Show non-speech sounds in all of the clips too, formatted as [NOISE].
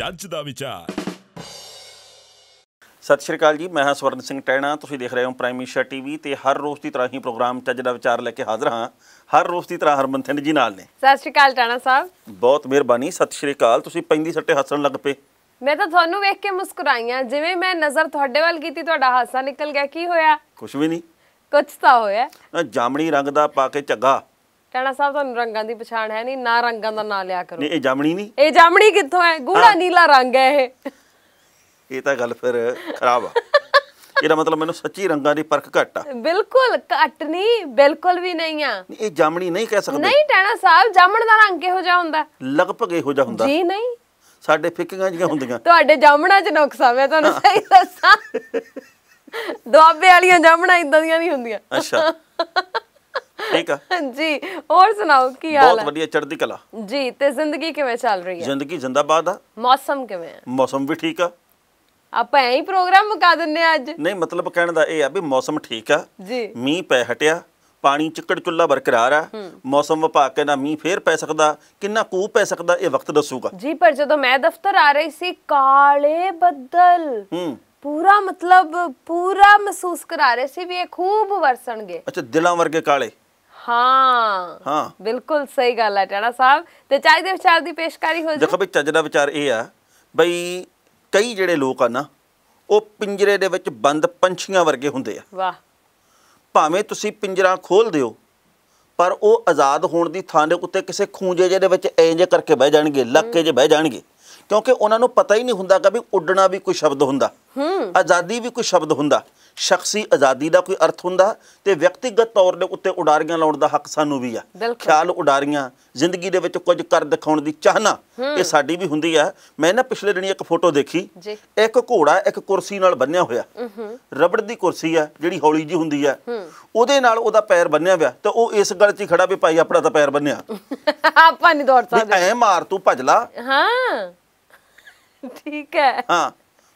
ਜੱਜ ਦਾ ਵਿਚਾਰ ਸਤਿ ਸ਼੍ਰੀ ਅਕਾਲ ਜੀ ਮੈਂ ਹਾਂ ਸਵਰਨ ਸਿੰਘ ਟੈਣਾ ਤੁਸੀਂ ਦੇਖ ਰਹੇ ਹੋ ਪ੍ਰਾਈਮ ਏਸ਼ੀਆ ਟੀਵੀ ਤੇ ਹਰ ਰੋਜ਼ ਦੀ ਤਰ੍ਹਾਂ ਹੀ ਪ੍ਰੋਗਰਾਮ ਚੱਜ ਦਾ ਵਿਚਾਰ ਲੈ ਕੇ ਹਾਜ਼ਰ ਹਾਂ ਹਰ ਰੋਜ਼ ਦੀ ਤਰ੍ਹਾਂ ਹਰਮਨ ਸਿੰਘ ਜੀ ਨਾਲ ਨੇ ਸਤਿ ਸ਼੍ਰੀ ਅਕਾਲ ਟੈਣਾ ਸਾਹਿਬ ਬਹੁਤ ਮਿਹਰਬਾਨੀ ਸਤਿ ਸ਼੍ਰੀ ਅਕਾਲ ਤੁਸੀਂ ਪੈਂਦੀ ਸੱਟੇ ਹੱਸਣ ਲੱਗ ਪਏ ਮੈਂ ਤਾਂ ਤੁਹਾਨੂੰ ਵੇਖ ਕੇ ਮੁਸਕਰਾਈਆਂ ਜਿਵੇਂ ਮੈਂ ਨਜ਼ਰ ਤੁਹਾਡੇ ਵੱਲ ਕੀਤੀ ਤੁਹਾਡਾ ਹਾਸਾ ਨਿਕਲ ਗਿਆ ਕੀ ਹੋਇਆ ਕੁਝ ਵੀ ਨਹੀਂ ਕੁਝ ਤਾਂ ਹੋਇਆ ਜਾਮਣੀ ਰੰਗ ਦਾ ਪਾ ਕੇ ਝੱਗਾ ਟਾਣਾ ਸਾਹਿਬ ਤੁਹਾਨੂੰ ਰੰਗਾਂ ਦੀ ਪਛਾਣ ਹੈ ਨਹੀਂ ਨਾ ਰੰਗਾਂ ਦਾ ਨਾਂ ਲਿਆ ਕਰੋ ਨਹੀਂ ਇਹ ਜਾਮਣੀ ਨਹੀਂ ਇਹ ਜਾਮਣੀ ਕਿੱਥੋਂ ਹੈ ਗੂੜਾ ਨੀਲਾ ਰੰਗ ਹੈ ਇਹ ਇਹ ਤਾਂ ਗੱਲ ਫਿਰ ਖਰਾਬ ਆ ਇਹਦਾ ਮਤਲਬ ਮੈਨੂੰ ਸੱਚੀ ਰੰਗਾਂ ਦੀ ਪਰਖ ਘੱਟ ਆ ਬਿਲਕੁਲ ਘੱਟ ਨਹੀਂ ਬਿਲਕੁਲ ਵੀ ਨਹੀਂ ਆ ਇਹ ਜਾਮਣੀ ਨਹੀਂ ਕਹਿ ਸਕਦੇ ਨਹੀਂ ਟਾਣਾ ਸਾਹਿਬ ਜਾਮਣ ਦਾ ਰੰਗ ਕਿਹੋ ਜਿਹਾ ਹੁੰਦਾ ਲਗਭਗ ਇਹੋ ਜਿਹਾ ਹੁੰਦਾ ਜੀ ਨਹੀਂ ਸਾਡੇ ਫਿੱਕੀਆਂ ਜੀਆਂ ਹੁੰਦੀਆਂ ਤੁਹਾਡੇ ਜਾਮਣਾ ਚ ਨੁਕਸਾ ਮੈਂ ਤੁਹਾਨੂੰ ਸਹੀ ਦੱਸਾਂ ਦੁਆਬੇ ਵਾਲੀਆਂ ਜਾਮਣਾ ਇਦਾਂ ਦੀਆਂ ਨਹੀਂ ਹੁੰਦੀਆਂ ਅੱਛਾ ਠੀਕ ਆ ਜੀ ਹੋਰ ਸੁਣਾਓ ਕੀ ਹਾਲ ਹੈ ਬਹੁਤ ਵਧੀਆ ਚੜ੍ਹਦੀ ਕਲਾ ਜੀ ਤੇ ਜ਼ਿੰਦਗੀ ਕਿਵੇਂ ਚੱਲ ਰਹੀ ਹੈ ਜ਼ਿੰਦਗੀ ਜ਼ਿੰਦਾਬਾਦ ਆ ਮੌਸਮ ਕਿਵੇਂ ਹੈ ਮੌਸਮ ਵੀ ਠੀਕ ਆ ਆਪਾਂ ਐਂ ਹੀ ਪ੍ਰੋਗਰਾਮ ਮੁਕਾ ਦਿੰਨੇ ਆ ਅੱਜ ਨਹੀਂ ਮਤਲਬ ਕਹਿਣ ਦਾ ਇਹ ਆ ਵੀ ਮੌਸਮ ਠੀਕ ਆ ਜੀ ਮੀਂਹ ਪੈ ਹਟਿਆ ਪਾਣੀ ਚਿੱਕੜ ਚੁੱਲਾ ਬਰਕਰਾਰ ਆ ਮੌਸਮ ਵਿਭਾਗ ਕਹਿੰਦਾ ਮੀਂਹ ਫੇਰ ਪੈ ਸਕਦਾ ਕਿੰਨਾ ਕੂ ਪੈ ਸਕਦਾ ਇਹ ਵਕਤ ਦੱਸੂਗਾ ਜੀ ਪਰ ਜਦੋਂ ਮੈਂ ਦਫ਼ਤਰ ਆ ਰਹੀ ਸੀ ਕਾਲੇ ਬੱਦਲ ਹੂੰ ਪੂਰਾ ਮਤਲਬ ਪੂਰਾ ਮਹਿਸੂਸ ਕਰਾ ਰਹੇ ਸੀ ਵੀ ਇਹ ਖੂਬ ਵਰਸਣਗੇ ਅੱਛਾ ਦਿਲਾਂ ਵਰਗੇ ਕਾਲੇ ਹਾਂ ਹਾਂ ਬਿਲਕੁਲ ਸਹੀ ਗੱਲ ਹੈ ਟਾਣਾ ਸਾਹਿਬ ਤੇ ਚੱਜ ਦੇ ਵਿਚਾਰ ਦੀ ਪੇਸ਼ਕਾਰੀ ਹੋ ਜੀ ਦੇਖੋ ਵੀ ਚੱਜ ਦਾ ਵਿਚਾਰ ਇਹ ਆ ਬਈ ਕਈ ਜਿਹੜੇ ਲੋਕ ਆ ਨਾ ਉਹ ਪਿੰਜਰੇ ਦੇ ਵਿੱਚ ਬੰਦ ਪੰਛੀਆਂ ਵਰਗੇ ਹੁੰਦੇ ਆ ਵਾਹ ਭਾਵੇਂ ਤੁਸੀਂ ਪਿੰਜਰਾ ਖੋਲ ਦਿਓ ਪਰ ਉਹ ਆਜ਼ਾਦ ਹੋਣ ਦੀ ਥਾਂ ਦੇ ਉੱਤੇ ਕਿਸੇ ਖੂੰਜੇ ਜਿਹੇ ਦੇ ਵਿੱਚ ਇੰਜ ਕਰਕੇ ਬਹਿ ਜਾਣਗੇ ਲੱਕੇ ਜੇ ਬਹਿ ਜਾਣਗੇ ਕਿਉਂਕਿ ਉਹਨਾਂ ਨੂੰ ਪਤਾ ਹੀ ਨਹੀਂ ਕਿ ਵੀ ਉੱਡਣਾ ਵੀ ਕੋਈ ਸ਼ਬਦ ਹੁੰਦਾ ਆਜ਼ਾਦੀ ਵੀ ਕੋਈ ਸ਼ਬਦ ਹੁੰਦਾ ਸ਼ਖਸੀ ਆਜ਼ਾਦੀ ਦਾ ਕੋਈ ਅਰਥ ਹੁੰਦਾ ਤੇ ਵਿਅਕਤੀਗਤ ਤੌਰ ਦੇ ਉੱਤੇ ਉਡਾਰੀਆਂ ਲਾਉਣ ਦਾ ਹੱਕ ਸਾਨੂੰ ਵੀ ਆ ਖਿਆਲ ਉਡਾਰੀਆਂ ਜ਼ਿੰਦਗੀ ਦੇ ਵਿੱਚ ਕੁਝ ਕਰ ਦਿਖਾਉਣ ਦੀ ਚਾਹਨਾ ਇਹ ਸਾਡੀ ਵੀ ਹੁੰਦੀ ਆ ਮੈਂ ਨਾ ਪਿਛਲੇ ਦਿਨੀ ਇੱਕ ਫੋਟੋ ਦੇਖੀ ਇੱਕ ਘੋੜਾ ਇੱਕ ਕੁਰਸੀ ਨਾਲ ਬੰਨਿਆ ਹੋਇਆ ਰਬੜ ਦੀ ਕੁਰਸੀ ਆ ਜਿਹੜੀ ਹੌਲੀ ਜੀ ਹੁੰਦੀ ਆ ਉਹਦੇ ਨਾਲ ਉਹਦਾ ਪੈਰ ਬੰਨਿਆ ਹੋਇਆ ਤੇ ਉਹ ਇਸ ਗੱਲ 'ਚ ਖੜਾ ਵੀ ਭਾਈ ਆਪਣਾ ਤਾਂ ਪੈਰ ਬੰਨਿਆ [LAUGHS] ਆਪਾਂ ਨਹੀਂ ਦੌੜ ਸਕਦੇ ਐ ਮਾਰ ਤੂੰ ਭਜਲਾ ਹਾਂ ਠੀਕ ਹੈ ਹਾਂ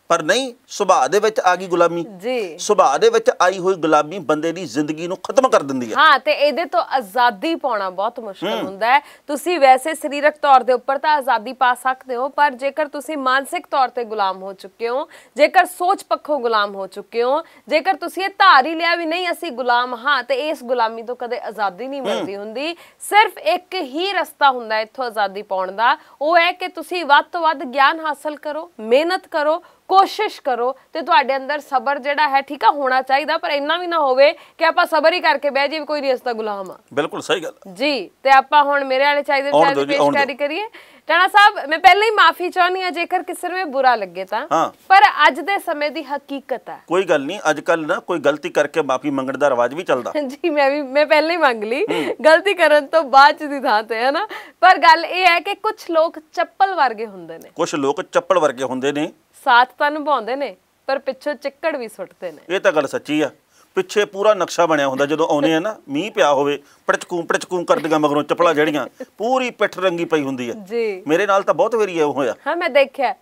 ਪਰ ਨਹੀਂ ਸੁਭਾਅ ਦੇ ਵਿੱਚ ਆ ਗਈ ਗੁਲਾਮੀ ਜੀ ਸੁਭਾਅ ਦੇ ਵਿੱਚ ਆਈ ਹੋਈ ਗੁਲਾਮੀ ਬੰਦੇ ਦੀ ਜ਼ਿੰਦਗੀ ਨੂੰ ਖਤਮ ਕਰ ਦਿੰਦੀ ਹੈ ਹਾਂ ਤੇ ਇਹਦੇ ਤੋਂ ਆਜ਼ਾਦੀ ਪਾਉਣਾ ਬਹੁਤ ਮੁਸ਼ਕਲ ਹੁੰਦਾ ਹੈ ਤੁਸੀਂ ਵੈਸੇ ਸਰੀਰਕ ਤੌਰ ਦੇ ਉੱਪਰ ਤਾਂ ਆਜ਼ਾਦੀ ਪਾ ਸਕਦੇ ਹੋ ਪਰ ਜੇਕਰ ਤੁਸੀਂ ਮਾਨਸਿਕ ਤੌਰ ਤੇ ਗੁਲਾਮ ਹੋ ਚੁੱਕੇ ਹੋ ਜੇਕਰ ਸੋਚ ਪੱਖੋਂ ਗੁਲਾਮ ਹੋ ਚੁੱਕੇ ਹੋ ਜੇਕਰ ਤੁਸੀਂ ਇਹ ਧਾਰ ਹੀ ਲਿਆ ਵੀ ਨਹੀਂ ਅਸੀਂ ਗੁਲਾਮ ਹਾਂ ਤੇ ਇਸ ਗੁਲਾਮੀ ਤੋਂ ਕਦੇ ਆਜ਼ਾਦੀ ਨਹੀਂ ਮਿਲਦੀ ਹੁੰਦੀ ਸਿਰਫ ਇੱਕ ਹੀ ਰਸਤਾ ਹੁੰਦਾ ਇੱਥੋਂ ਆਜ਼ਾਦੀ ਪਾਉਣ ਦਾ ਉਹ ਹੈ ਕਿ ਤੁਸੀਂ ਵੱਧ ਤੋਂ ਵੱਧ ਗਿਆਨ ਹਾਸਲ ਕਰੋ ਮਿਹਨਤ ਕਰੋ ਕੋਸ਼ਿਸ਼ ਕਰੋ ਤੇ ਤੁਹਾਡੇ ਅੰਦਰ ਸਬਰ ਜਿਹੜਾ ਹੈ ਠੀਕ ਆ ਹੋਣਾ ਚਾਹੀਦਾ ਪਰ ਇੰਨਾ ਵੀ ਨਾ ਹੋਵੇ ਕਿ ਆਪਾਂ ਸਬਰ ਹੀ ਕਰਕੇ ਬਹਿ ਜਾਈਏ ਕੋਈ ਨਹੀਂ ਗੁਲਾਮ ਆ ਬਿਲਕੁਲ ਸਹੀ ਗੱਲ ਜੀ ਤੇ ਆਪਾਂ ਹੁਣ ਮੇਰੇ ਵਾਲੇ ਚਾਹੀਦੇ ਪੇਸ਼ ਕਰੀ ਕਰੀਏ ਟਾਣਾ ਸਾਹਿਬ ਮੈਂ ਪਹਿਲਾਂ ਹੀ ਮਾਫੀ ਚਾਹਨੀ ਆ ਜੇਕਰ ਕਿਸੇ ਨੂੰ ਬੁਰਾ ਲੱਗੇ ਤਾਂ ਪਰ ਅੱਜ ਦੇ ਸਮੇਂ ਦੀ ਹਕੀਕਤ ਆ ਕੋਈ ਗੱਲ ਨਹੀਂ ਅੱਜ ਕੱਲ ਨਾ ਕੋਈ ਗਲਤੀ ਕਰਕੇ ਮਾਫੀ ਮੰਗਣ ਦਾ ਰਿਵਾਜ ਵੀ ਚੱਲਦਾ [LAUGHS] ਜੀ ਮੈਂ ਵੀ ਮੈਂ ਪਹਿਲਾਂ ਹੀ ਮੰਗ ਲਈ ਗਲਤੀ ਕਰਨ ਤੋਂ ਬਾਅਦ ਚ ਦੀ ਥਾਂ ਤੇ ਹੈ ਨਾ ਪਰ ਗੱਲ ਇਹ ਹੈ ਕਿ ਕੁਝ ਲੋਕ ਚੱਪਲ ਵਰਗੇ ਹੁੰਦੇ ਨੇ ਕੁਝ ਲੋਕ ਚੱਪਲ ਵਰਗੇ ਹੁੰਦੇ ਨੇ ਸਾਥ ਤਾਂ ਨਿਭਾਉਂਦੇ ਨੇ ਪਰ ਪਿੱਛੇ ਚਿੱਕੜ ਵੀ ਸੁੱਟਦੇ ਨੇ ਇਹ ਤਾਂ ਗੱਲ ਸੱਚੀ ਆ ਪਿੱਛੇ ਪੂਰਾ ਨਕਸ਼ਾ ਬਣਿਆ ਹੁੰਦਾ ਜਦੋਂ ਆਉਨੇ ਆ ਨਾ ਮੀਂਹ ਪਿਆ ਹੋਵੇ ਪੜਚਕੂ ਪੜਚਕੂ ਕਰਦੀਆਂ ਮਗਰੋਂ ਚਪਲਾ ਜਿਹੜੀਆਂ ਪੂਰੀ ਪਿੱਠ ਰੰਗੀ ਪਈ ਹੁੰਦੀ ਆ ਜੀ ਮੇਰੇ ਨਾਲ ਤਾਂ ਬਹੁਤ ਵਾਰੀ ਇਹ ਹੋਇਆ ਹਾਂ ਮੈਂ ਦੇਖਿਆ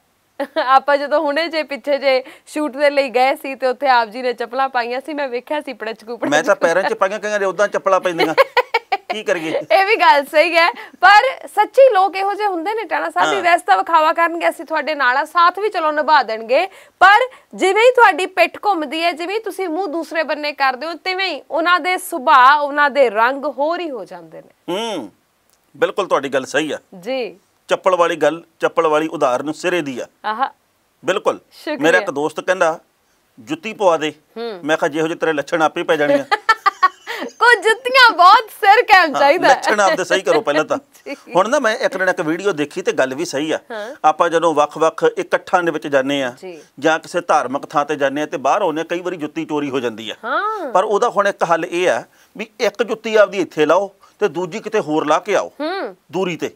ਆਪਾਂ ਜਦੋਂ ਹੁਣੇ ਜੇ ਪਿੱਛੇ ਜੇ ਸ਼ੂਟ ਦੇ ਲਈ ਗਏ ਸੀ ਤੇ ਉੱਥੇ ਆਪ ਜੀ ਨੇ ਚਪਲਾ ਪਾਈਆਂ ਸੀ ਮੈਂ ਵੇਖਿਆ ਸੀ ਪੜਚਕੂ ਮੈਂ ਤਾਂ ਪੈਰਾਂ 'ਚ ਪਾਈਆਂ ਕਈਆਂ ਦੇ ਉਦਾਂ ਚਪਲਾ ਪੈਂਦੀਆਂ ਕੀ ਕਰੀਏ ਇਹ ਵੀ ਗੱਲ ਸਹੀ ਹੈ ਪਰ ਸੱਚੀ ਲੋਕ ਇਹੋ ਜਿਹੇ ਹੁੰਦੇ ਨੇ ਟਾਣਾ ਸਾਹਿਬ ਵੀ ਵੈਸਤਾ ਵਿਖਾਵਾ ਕਰਨਗੇ ਅਸੀਂ ਤੁਹਾਡੇ ਨਾਲ ਆ ਸਾਥ ਵੀ ਚਲੋ ਨਿਭਾ ਦੇਣਗੇ ਪਰ ਜਿਵੇਂ ਹੀ ਤੁਹਾਡੀ ਪਿੱਠ ਘੁੰਮਦੀ ਹੈ ਜਿਵੇਂ ਤੁਸੀਂ ਮੂੰਹ ਦੂਸਰੇ ਬੰਨੇ ਕਰਦੇ ਹੋ ਤਿਵੇਂ ਹੀ ਉਹਨਾਂ ਦੇ ਸੁਭਾਅ ਉਹਨਾਂ ਦੇ ਰੰਗ ਹੋਰ ਹੀ ਹੋ ਜਾਂਦੇ ਨੇ ਹੂੰ ਬਿਲਕੁਲ ਤੁਹਾਡੀ ਗੱਲ ਸਹੀ ਆ ਜੀ ਚੱਪਲ ਵਾਲੀ ਗੱਲ ਚੱਪਲ ਵਾਲੀ ਉਦਾਹਰਨ ਸਿਰੇ ਦੀ ਆ ਆਹਾ ਬਿਲਕੁਲ ਮੇਰਾ ਇੱਕ ਦੋਸਤ ਕਹਿੰਦਾ ਜੁੱਤੀ ਪਵਾ ਦੇ ਮੈਂ ਕਿਹਾ ਜਿਹੋ ਜਿਹੇ ਤੇਰੇ ਲੱਛਣ ਆਪੇ ਪੈ ਜਾਣੇ ਆ [LAUGHS] ਕੋ ਜੁੱਤੀਆਂ ਬਹੁਤ ਸਿਰ ਕਹਿਣ ਚਾਹੀਦਾ ਲੱਛਣ ਆਪਦੇ ਸਹੀ ਕਰੋ ਪਹਿਲਾਂ ਤਾਂ [LAUGHS] ਹੁਣ ਨਾ ਮੈਂ ਇੱਕ ਨਾ ਇੱਕ ਵੀਡੀਓ ਦੇਖੀ ਤੇ ਗੱਲ ਵੀ ਸਹੀ ਆ ਆਪਾਂ ਜਦੋਂ ਵੱਖ-ਵੱਖ ਇਕੱਠਾਂ ਦੇ ਵਿੱਚ ਜਾਂਦੇ ਆ ਜਾਂ ਕਿਸੇ ਧਾਰਮਿਕ ਥਾਂ ਤੇ ਜਾਂਦੇ ਆ ਤੇ ਬਾਹਰ ਹੋਣੇ ਕਈ ਵਾਰੀ ਜੁੱਤੀ ਚੋਰੀ ਹੋ ਜਾਂਦੀ ਆ ਪਰ ਉਹਦਾ ਹੁਣ ਇੱਕ ਹੱਲ ਇਹ ਆ ਵੀ ਇੱਕ ਜੁੱਤੀ ਆਪਦੀ ਇੱਥੇ ਲਾਓ ਤੇ ਦੂਜੀ ਕਿਤੇ ਹੋਰ ਲਾ ਕੇ ਆਓ ਦੂਰੀ ਤੇ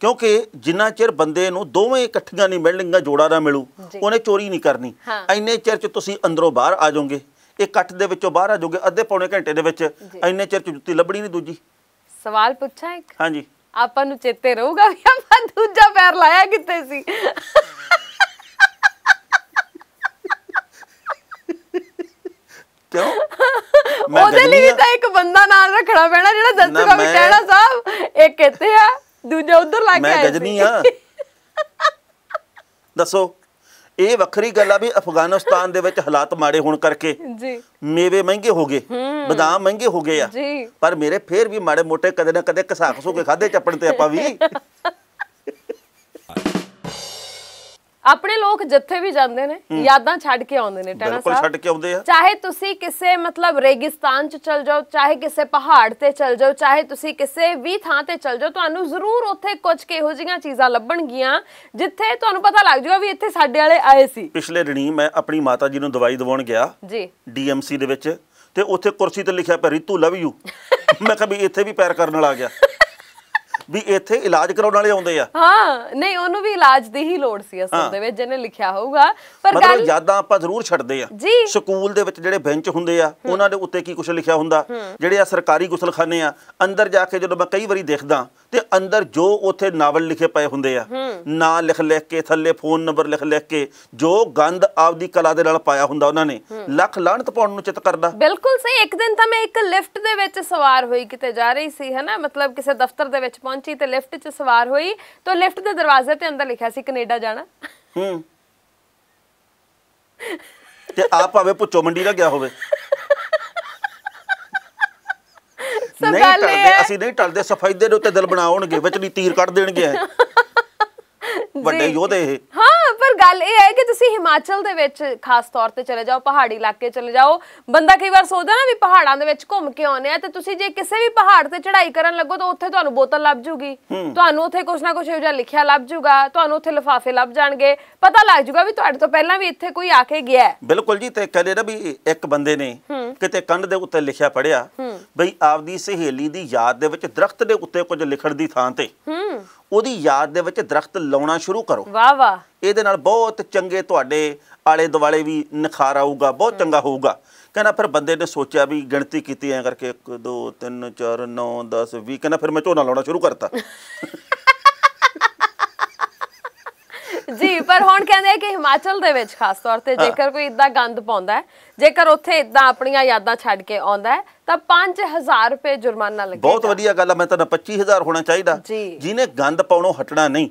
ਕਿਉਂਕਿ ਜਿੰਨਾ ਚਿਰ ਬੰਦੇ ਨੂੰ ਦੋਵੇਂ ਇਕੱਠੀਆਂ ਨਹੀਂ ਮਿਲਣਗੀਆਂ ਜੋੜਾ ਦਾ ਮਿਲੂ ਉਹਨੇ ਚੋਰੀ ਨਹੀਂ ਕਰਨੀ ਐਨੇ ਚਿਰ ਚ ਤੁਸੀਂ ਅੰਦਰੋਂ ਬਾਹਰ ਆ ਜਾਓਗੇ ਇਕੱਠ ਦੇ ਵਿੱਚੋਂ ਬਾਹਰ ਆ ਜਾਓਗੇ ਅੱਧੇ ਪੌਣੇ ਘੰਟੇ ਦੇ ਵਿੱਚ ਇੰਨੇ ਚਿਰ ਜੁੱਤੀ ਲੱਭਣੀ ਨਹੀਂ ਦੂਜੀ ਸਵਾਲ ਪੁੱਛਾਂ ਇੱਕ ਹਾਂਜੀ ਆਪਾਂ ਨੂੰ ਚੇਤੇ ਰਹੂਗਾ ਵੀ ਆਪਾਂ ਦੂਜਾ ਪੈਰ ਲਾਇਆ ਕਿੱਥੇ ਸੀ ਕਿਉਂ ਉਹਦੇ ਲਈ ਤਾਂ ਇੱਕ ਬੰਦਾ ਨਾਲ ਰੱਖਣਾ ਪੈਣਾ ਜਿਹੜਾ ਦੱਸੂਗਾ ਵੀ ਕਹਿਣਾ ਸਾਹਿਬ ਇੱਕ ਇੱਥੇ ਆ ਦੂਜਾ ਉਧਰ ਲੱਗ ਗਿਆ ਮੈਂ ਗਜਨੀ ਆ ਦੱਸੋ ਇਹ ਵੱਖਰੀ ਗੱਲ ਆ ਵੀ ਅਫਗਾਨਿਸਤਾਨ ਦੇ ਵਿੱਚ ਹਾਲਾਤ ਮਾੜੇ ਹੋਣ ਕਰਕੇ ਜੀ ਮੇਵੇ ਮਹਿੰਗੇ ਹੋ ਗਏ ਬਦਾਮ ਮਹਿੰਗੇ ਹੋ ਗਏ ਆ ਜੀ ਪਰ ਮੇਰੇ ਫੇਰ ਵੀ ਮਾੜੇ ਮੋਟੇ ਕਦੇ ਨਾ ਕਦੇ ਕਸਾਕ ਸੋ ਕੇ ਖਾਦੇ ਚੱਪਣ ਤੇ ਆਪਾਂ ਵੀ ਆਪਣੇ ਲੋਕ ਜਿੱਥੇ ਵੀ ਜਾਂਦੇ ਨੇ ਯਾਦਾਂ ਛੱਡ ਕੇ ਆਉਂਦੇ ਨੇ ਟੈਨਾ ਸਾਹਿਬ ਬਿਲਕੁਲ ਛੱਡ ਕੇ ਆਉਂਦੇ ਆ ਚਾਹੇ ਤੁਸੀਂ ਕਿਸੇ ਮਤਲਬ ਰੇਗਿਸਤਾਨ ਚ ਚਲ ਜਾਓ ਚਾਹੇ ਕਿਸੇ ਪਹਾੜ ਤੇ ਚਲ ਜਾਓ ਚਾਹੇ ਤੁਸੀਂ ਕਿਸੇ ਵੀ ਥਾਂ ਤੇ ਚਲ ਜਾਓ ਤੁਹਾਨੂੰ ਜ਼ਰੂਰ ਉੱਥੇ ਕੁਝ ਕਿਹੋ ਜੀਆਂ ਚੀਜ਼ਾਂ ਲੱਭਣਗੀਆਂ ਜਿੱਥੇ ਤੁਹਾਨੂੰ ਪਤਾ ਲੱਗ ਜਾਊਗਾ ਵੀ ਇੱਥੇ ਸਾਡੇ ਵਾਲੇ ਆਏ ਸੀ ਪਿਛਲੇ ਰਣੀ ਮੈਂ ਆਪਣੀ ਮਾਤਾ ਜੀ ਨੂੰ ਦਵਾਈ ਦਿਵਾਉਣ ਗਿਆ ਜੀ ਡੀਐਮਸੀ ਦੇ ਵਿੱਚ ਤੇ ਉੱਥੇ ਕੁਰਸੀ ਤੇ ਲਿਖਿਆ ਪਿਆ ਰਿਤੂ ਲਵ ਯੂ [LAUGHS] ਮੈਂ ਕਿਹਾ ਵੀ ਇੱਥੇ ਵੀ ਪੈਰ ਕਰਨ ਵਾਲਾ ਆ ਗਿਆ ਵੀ ਇੱਥੇ ਇਲਾਜ ਕਰਾਉਣ ਵਾਲੇ ਆਉਂਦੇ ਆ ਹਾਂ ਨਹੀਂ ਉਹਨੂੰ ਵੀ ਇਲਾਜ ਦੀ ਹੀ ਲੋੜ ਸੀ ਅਸਲ ਦੇ ਵਿੱਚ ਜਿਹਨੇ ਲਿਖਿਆ ਹੋਊਗਾ ਪਰ ਗੱਲ ਯਾਦਾਂ ਆਪਾਂ ਜ਼ਰੂਰ ਛੱਡਦੇ ਆ ਸਕੂਲ ਦੇ ਵਿੱਚ ਜਿਹੜੇ ਬੈਂਚ ਹੁੰਦੇ ਆ ਉਹਨਾਂ ਦੇ ਉੱਤੇ ਕੀ ਕੁਝ ਲਿਖਿਆ ਹੁੰਦਾ ਜਿਹੜੇ ਆ ਸਰਕਾਰੀ ਗੁਸਲਖਾਨੇ ਆ ਅੰਦਰ ਜਾ ਕੇ ਜਦੋਂ ਮੈਂ ਕਈ ਵਾਰੀ ਦੇਖਦਾ ਤੇ ਅੰਦਰ ਜੋ ਉੱਥੇ ਨਾਵਲ ਲਿਖੇ ਪਏ ਹੁੰਦੇ ਆ ਨਾਂ ਲਿਖ ਲਿਖ ਕੇ ਥੱਲੇ ਫੋਨ ਨੰਬਰ ਲਿਖ ਲਿਖ ਕੇ ਜੋ ਗੰਦ ਆਪਦੀ ਕਲਾ ਦੇ ਨਾਲ ਪਾਇਆ ਹੁੰਦਾ ਉਹਨਾਂ ਨੇ ਲੱਖ ਲਾਣਤ ਪਾਉਣ ਨੂੰ ਚਿਤ ਕਰਦਾ ਬਿਲਕੁਲ ਸਹੀ ਇੱਕ ਦਿਨ ਤਾਂ ਮੈਂ ਇੱਕ ਲਿਫਟ ਦੇ ਵਿੱਚ ਸਵਾਰ ਹੋਈ ਕਿਤੇ ਜਾ ਰਹੀ ਸੀ ਹੈਨਾ ਮਤਲਬ ਕਿਸੇ ਦਫ਼ਤਰ ਦੇ ਵਿੱਚ ਪਹੁੰਚ ਪਹੁੰਚੀ ਤੇ ਲਿਫਟ 'ਚ ਸਵਾਰ ਹੋਈ ਤਾਂ ਲਿਫਟ ਦੇ ਦਰਵਾਜ਼ੇ ਤੇ ਅੰਦਰ ਲਿਖਿਆ ਸੀ ਕੈਨੇਡਾ ਜਾਣਾ ਹੂੰ ਤੇ ਆਪ ਆਵੇ ਪੁੱਛੋ ਮੰਡੀ ਦਾ ਗਿਆ ਹੋਵੇ ਨਹੀਂ ਟਲਦੇ ਅਸੀਂ ਨਹੀਂ ਟਲਦੇ ਸਫਾਈ ਦੇ ਉੱਤੇ ਦਿਲ ਬਣਾਉਣਗੇ ਵਿੱਚ ਨਹੀਂ ਤੀਰ ਕੱਢ ਦੇਣਗੇ [LAUGHS] ਵੱਡੇ ਯੋਧੇ ਇਹ ਹਾਂ ਪਰ ਗੱਲ ਇਹ ਹੈ ਕਿ ਤੁਸੀਂ ਹਿਮਾਚਲ ਦੇ ਵਿੱਚ ਖਾਸ ਤੌਰ ਤੇ ਚਲੇ ਜਾਓ ਪਹਾੜੀ ਇਲਾਕੇ ਚਲੇ ਜਾਓ ਬੰਦਾ ਕਈ ਵਾਰ ਸੋਚਦਾ ਨਾ ਵੀ ਪਹਾੜਾਂ ਦੇ ਵਿੱਚ ਘੁੰਮ ਕੇ ਆਉਨੇ ਆ ਤੇ ਤੁਸੀਂ ਜੇ ਕਿਸੇ ਵੀ ਪਹਾੜ ਤੇ ਚੜ੍ਹਾਈ ਕਰਨ ਲੱਗੋ ਤਾਂ ਉੱਥੇ ਤੁਹਾਨੂੰ ਬੋਤਲ ਲੱਭ ਜੂਗੀ ਤੁਹਾਨੂੰ ਉੱਥੇ ਕੁਝ ਨਾ ਕੁਝ ਇਹੋ ਜਿਹਾ ਲਿਖਿਆ ਲੱਭ ਜੂਗਾ ਤੁਹਾਨੂੰ ਉੱਥੇ ਲਿਫਾਫੇ ਲੱਭ ਜਾਣਗੇ ਪਤਾ ਲੱਗ ਜੂਗਾ ਵੀ ਤੁਹਾਡੇ ਤੋਂ ਪਹਿਲਾਂ ਵੀ ਇੱਥੇ ਕੋਈ ਆ ਕੇ ਗਿਆ ਹੈ ਬਿਲਕੁਲ ਜੀ ਤੇ ਕਹਿੰਦੇ ਨਾ ਵੀ ਇੱਕ ਬੰਦੇ ਨੇ ਕਿਤੇ ਕੰਨ ਦੇ ਉੱਤੇ ਲਿਖਿਆ ਪੜਿਆ ਬਈ ਆਪਦੀ ਸਹੇਲੀ ਦੀ ਯਾਦ ਦੇ ਵਿੱਚ ਦਰਖਤ ਦੇ ਉੱਤੇ ਕੁਝ ਲਿਖਣ ਦੀ ਥਾਂ ਤੇ ਉਹਦੀ ਯਾਦ ਦੇ ਵਿੱਚ ਦਰਖਤ ਲਾਉਣਾ ਸ਼ੁਰੂ ਕਰੋ ਵਾਹ ਵਾਹ ਇਹਦੇ ਨਾਲ ਬਹੁਤ ਚੰਗੇ ਤੁਹਾਡੇ ਆਲੇ ਦੁਆਲੇ ਵੀ ਨਖਾਰ ਆਊਗਾ ਬਹੁਤ ਚੰਗਾ ਹੋਊਗਾ ਕਹਿੰਦਾ ਫਿਰ ਬੰਦੇ ਨੇ ਸੋਚਿਆ ਵੀ ਗਿਣਤੀ ਕੀਤੀ ਐ ਕਰਕੇ 1 2 3 4 9 10 20 ਕਹਿੰਦਾ ਫਿਰ ਮੈਂ ਝੋਨਾ ਲਾਉਣਾ ਸ਼ੁਰੂ ਕਰਤਾ ਜੀ ਪਰ ਹੁਣ ਕਹਿੰਦੇ ਕਿ ਹਿਮਾਚਲ ਦੇ ਵਿੱਚ ਖਾਸ ਤੌਰ ਤੇ ਜੇਕਰ ਕੋਈ ਇਦਾਂ ਗੰਦ ਪਾਉਂਦਾ ਹੈ ਜੇਕਰ ਉੱਥੇ ਇਦਾਂ ਆਪਣੀਆਂ ਯਾਦਾਂ ਛੱਡ ਕੇ ਆਉਂਦਾ ਹੈ ਤਾਂ 5000 ਰੁਪਏ ਜੁਰਮਾਨਾ ਲੱਗੇ ਬਹੁਤ ਵਧੀਆ ਗੱਲ ਆ ਮੈਂ ਤਾਂ 25000 ਹੋਣਾ ਚਾਹੀਦਾ ਜਿਹਨੇ ਗੰਦ ਪਾਉਣੋਂ ਹਟਣਾ ਨਹੀਂ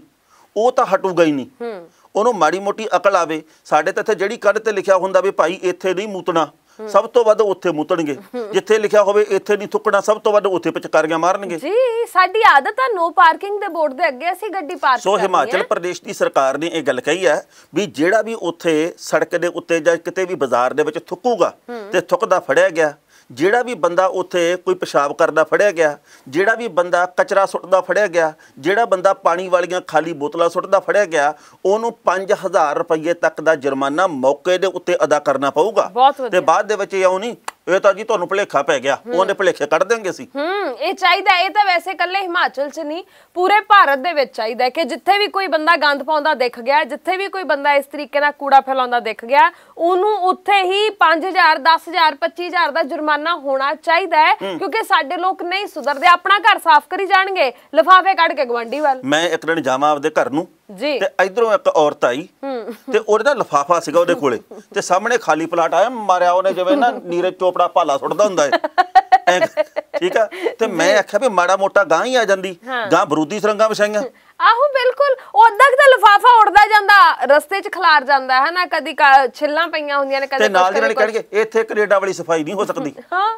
ਉਹ ਤਾਂ ਹਟੂਗਾ ਹੀ ਨਹੀਂ ਉਹਨੂੰ ਮਾੜੀ ਮੋਟੀ ਅਕਲ ਆਵੇ ਸਾਡੇ ਤਾਂ ਇੱਥੇ ਜਿਹੜੀ ਕੱਢ ਤੇ ਲਿਖਿਆ ਹੁੰਦਾ ਵੀ ਭਾਈ ਇੱਥੇ ਨਹੀਂ ਮੂਤਣਾ ਸਭ ਤੋਂ ਵੱਧ ਉੱਥੇ ਮੂਤਣਗੇ ਜਿੱਥੇ ਲਿਖਿਆ ਹੋਵੇ ਇੱਥੇ ਨਹੀਂ ਥੁੱਕਣਾ ਸਭ ਤੋਂ ਵੱਧ ਉੱਥੇ ਪਚਕਾਰੀਆਂ ਮਾਰਨਗੇ ਜੀ ਸਾਡੀ ਆਦਤ ਆ ਨੋ ਪਾਰਕਿੰਗ ਦੇ ਬੋਰਡ ਦੇ ਅੱਗੇ ਅਸੀਂ ਗੱਡੀ ਪਾਰਕ ਸੋ ਹਿਮਾਚਲ ਪ੍ਰਦੇਸ਼ ਦੀ ਸਰਕਾਰ ਨੇ ਇਹ ਗੱਲ ਕਹੀ ਹੈ ਵੀ ਜਿਹੜਾ ਵੀ ਉੱਥੇ ਸੜਕ ਦੇ ਉੱਤੇ ਜਾਂ ਕਿਤੇ ਵੀ ਬਾਜ਼ਾਰ ਦੇ ਵਿੱਚ ਥੁੱਕੂਗਾ ਤੇ ਥੁੱਕਦਾ ਫੜਿਆ ਗਿਆ ਜਿਹੜਾ ਵੀ ਬੰਦਾ ਉੱਥੇ ਕੋਈ ਪਿਸ਼ਾਬ ਕਰਦਾ ਫੜਿਆ ਗਿਆ ਜਿਹੜਾ ਵੀ ਬੰਦਾ ਕਚਰਾ ਸੁੱਟਦਾ ਫੜਿਆ ਗਿਆ ਜਿਹੜਾ ਬੰਦਾ ਪਾਣੀ ਵਾਲੀਆਂ ਖਾਲੀ ਬੋਤਲਾਂ ਸੁੱਟਦਾ ਫੜਿਆ ਗਿਆ ਉਹਨੂੰ 5000 ਰੁਪਏ ਤੱਕ ਦਾ ਜੁਰਮਾਨਾ ਮੌਕੇ ਦੇ ਉੱਤੇ ਅਦਾ ਕਰਨਾ ਪਊਗਾ ਤੇ ਬਾਅਦ ਦੇ ਵਿੱਚ ਇਹ ਆਉਣੀ ਇਹ ਤਾਂ ਜੀ ਤੁਹਾਨੂੰ ਭਲੇਖਾ ਪੈ ਗਿਆ ਉਹਨੇ ਭਲੇਖੇ ਕੱਢ ਦੇਣਗੇ ਸੀ ਹੂੰ ਇਹ ਚਾਹੀਦਾ ਇਹ ਤਾਂ ਵੈਸੇ ਕੱਲੇ ਹਿਮਾਚਲ 'ਚ ਨਹੀਂ ਪੂਰੇ ਭਾਰਤ ਦੇ ਵਿੱਚ ਚਾਹੀਦਾ ਕਿ ਜਿੱਥੇ ਵੀ ਕੋਈ ਬੰਦਾ ਗੰਦ ਪਾਉਂਦਾ ਦਿਖ ਗਿਆ ਜਿੱਥੇ ਵੀ ਕੋਈ ਬੰਦਾ ਇਸ ਤਰੀਕੇ ਨਾਲ ਕੂੜਾ ਫੈਲਾਉਂਦਾ ਦਿਖ ਗਿਆ ਉਹਨੂੰ ਉੱਥੇ ਹੀ 5000 10000 25000 ਦਾ ਜੁਰਮਾਨਾ ਹੋਣਾ ਚਾਹੀਦਾ ਹੈ ਕਿਉਂਕਿ ਸਾਡੇ ਲੋਕ ਨਹੀਂ ਸੁਧਰਦੇ ਆਪਣਾ ਘਰ ਸਾਫ਼ ਕਰੀ ਜਾਣਗੇ ਲਫਾਫੇ ਕੱਢ ਕੇ ਗਵੰਡੀ ਵੱਲ ਮੈਂ ਇੱਕ ਦਿਨ ਜਾਵਾਂ ਆਪਦੇ ਘਰ ਨੂੰ ਜੀ ਤੇ ਇਧਰੋਂ ਇੱਕ ਔਰਤ ਆਈ ਤੇ ਉਹਦੇ ਦਾ ਲਫਾਫਾ ਸੀਗਾ ਉਹਦੇ ਕੋਲੇ ਤੇ ਸਾਹਮਣੇ ਖਾਲੀ ਪਲਾਟ ਆਇਆ ਮਾਰਿਆ ਉਹਨੇ ਜਿਵੇਂ ਨਾ ਨੀਰੇ ਚੋਪੜਾ ਭਾਲਾ ਸੁੱਟਦਾ ਹੁੰਦਾ ਹੈ ਠੀਕ ਆ ਤੇ ਮੈਂ ਆਖਿਆ ਵੀ ਮਾੜਾ ਮੋਟਾ ਗਾਂ ਹੀ ਆ ਜਾਂਦੀ ਗਾਂ ਬਰੂਦੀ ਸਰੰਗਾਂ ਵਿਛਾਈਆਂ ਆਹੋ ਬਿਲਕੁਲ ਉਦਾਂ ਦਾ ਲਫਾਫਾ ਉੜਦਾ ਜਾਂਦਾ ਰਸਤੇ 'ਚ ਖਲਾਰ ਜਾਂਦਾ ਹੈ ਨਾ ਕਦੀ ਛਿੱਲਾਂ ਪਈਆਂ ਹੁੰਦੀਆਂ ਨੇ ਕਦੇ ਤੇ ਨਾਲ ਦੇ ਨਾਲ ਕਹਿਣਗੇ ਇੱਥੇ ਕੈਨੇਡਾ ਵਾਲੀ ਸਫਾਈ ਨਹੀਂ ਹੋ ਸਕਦੀ ਹਾਂ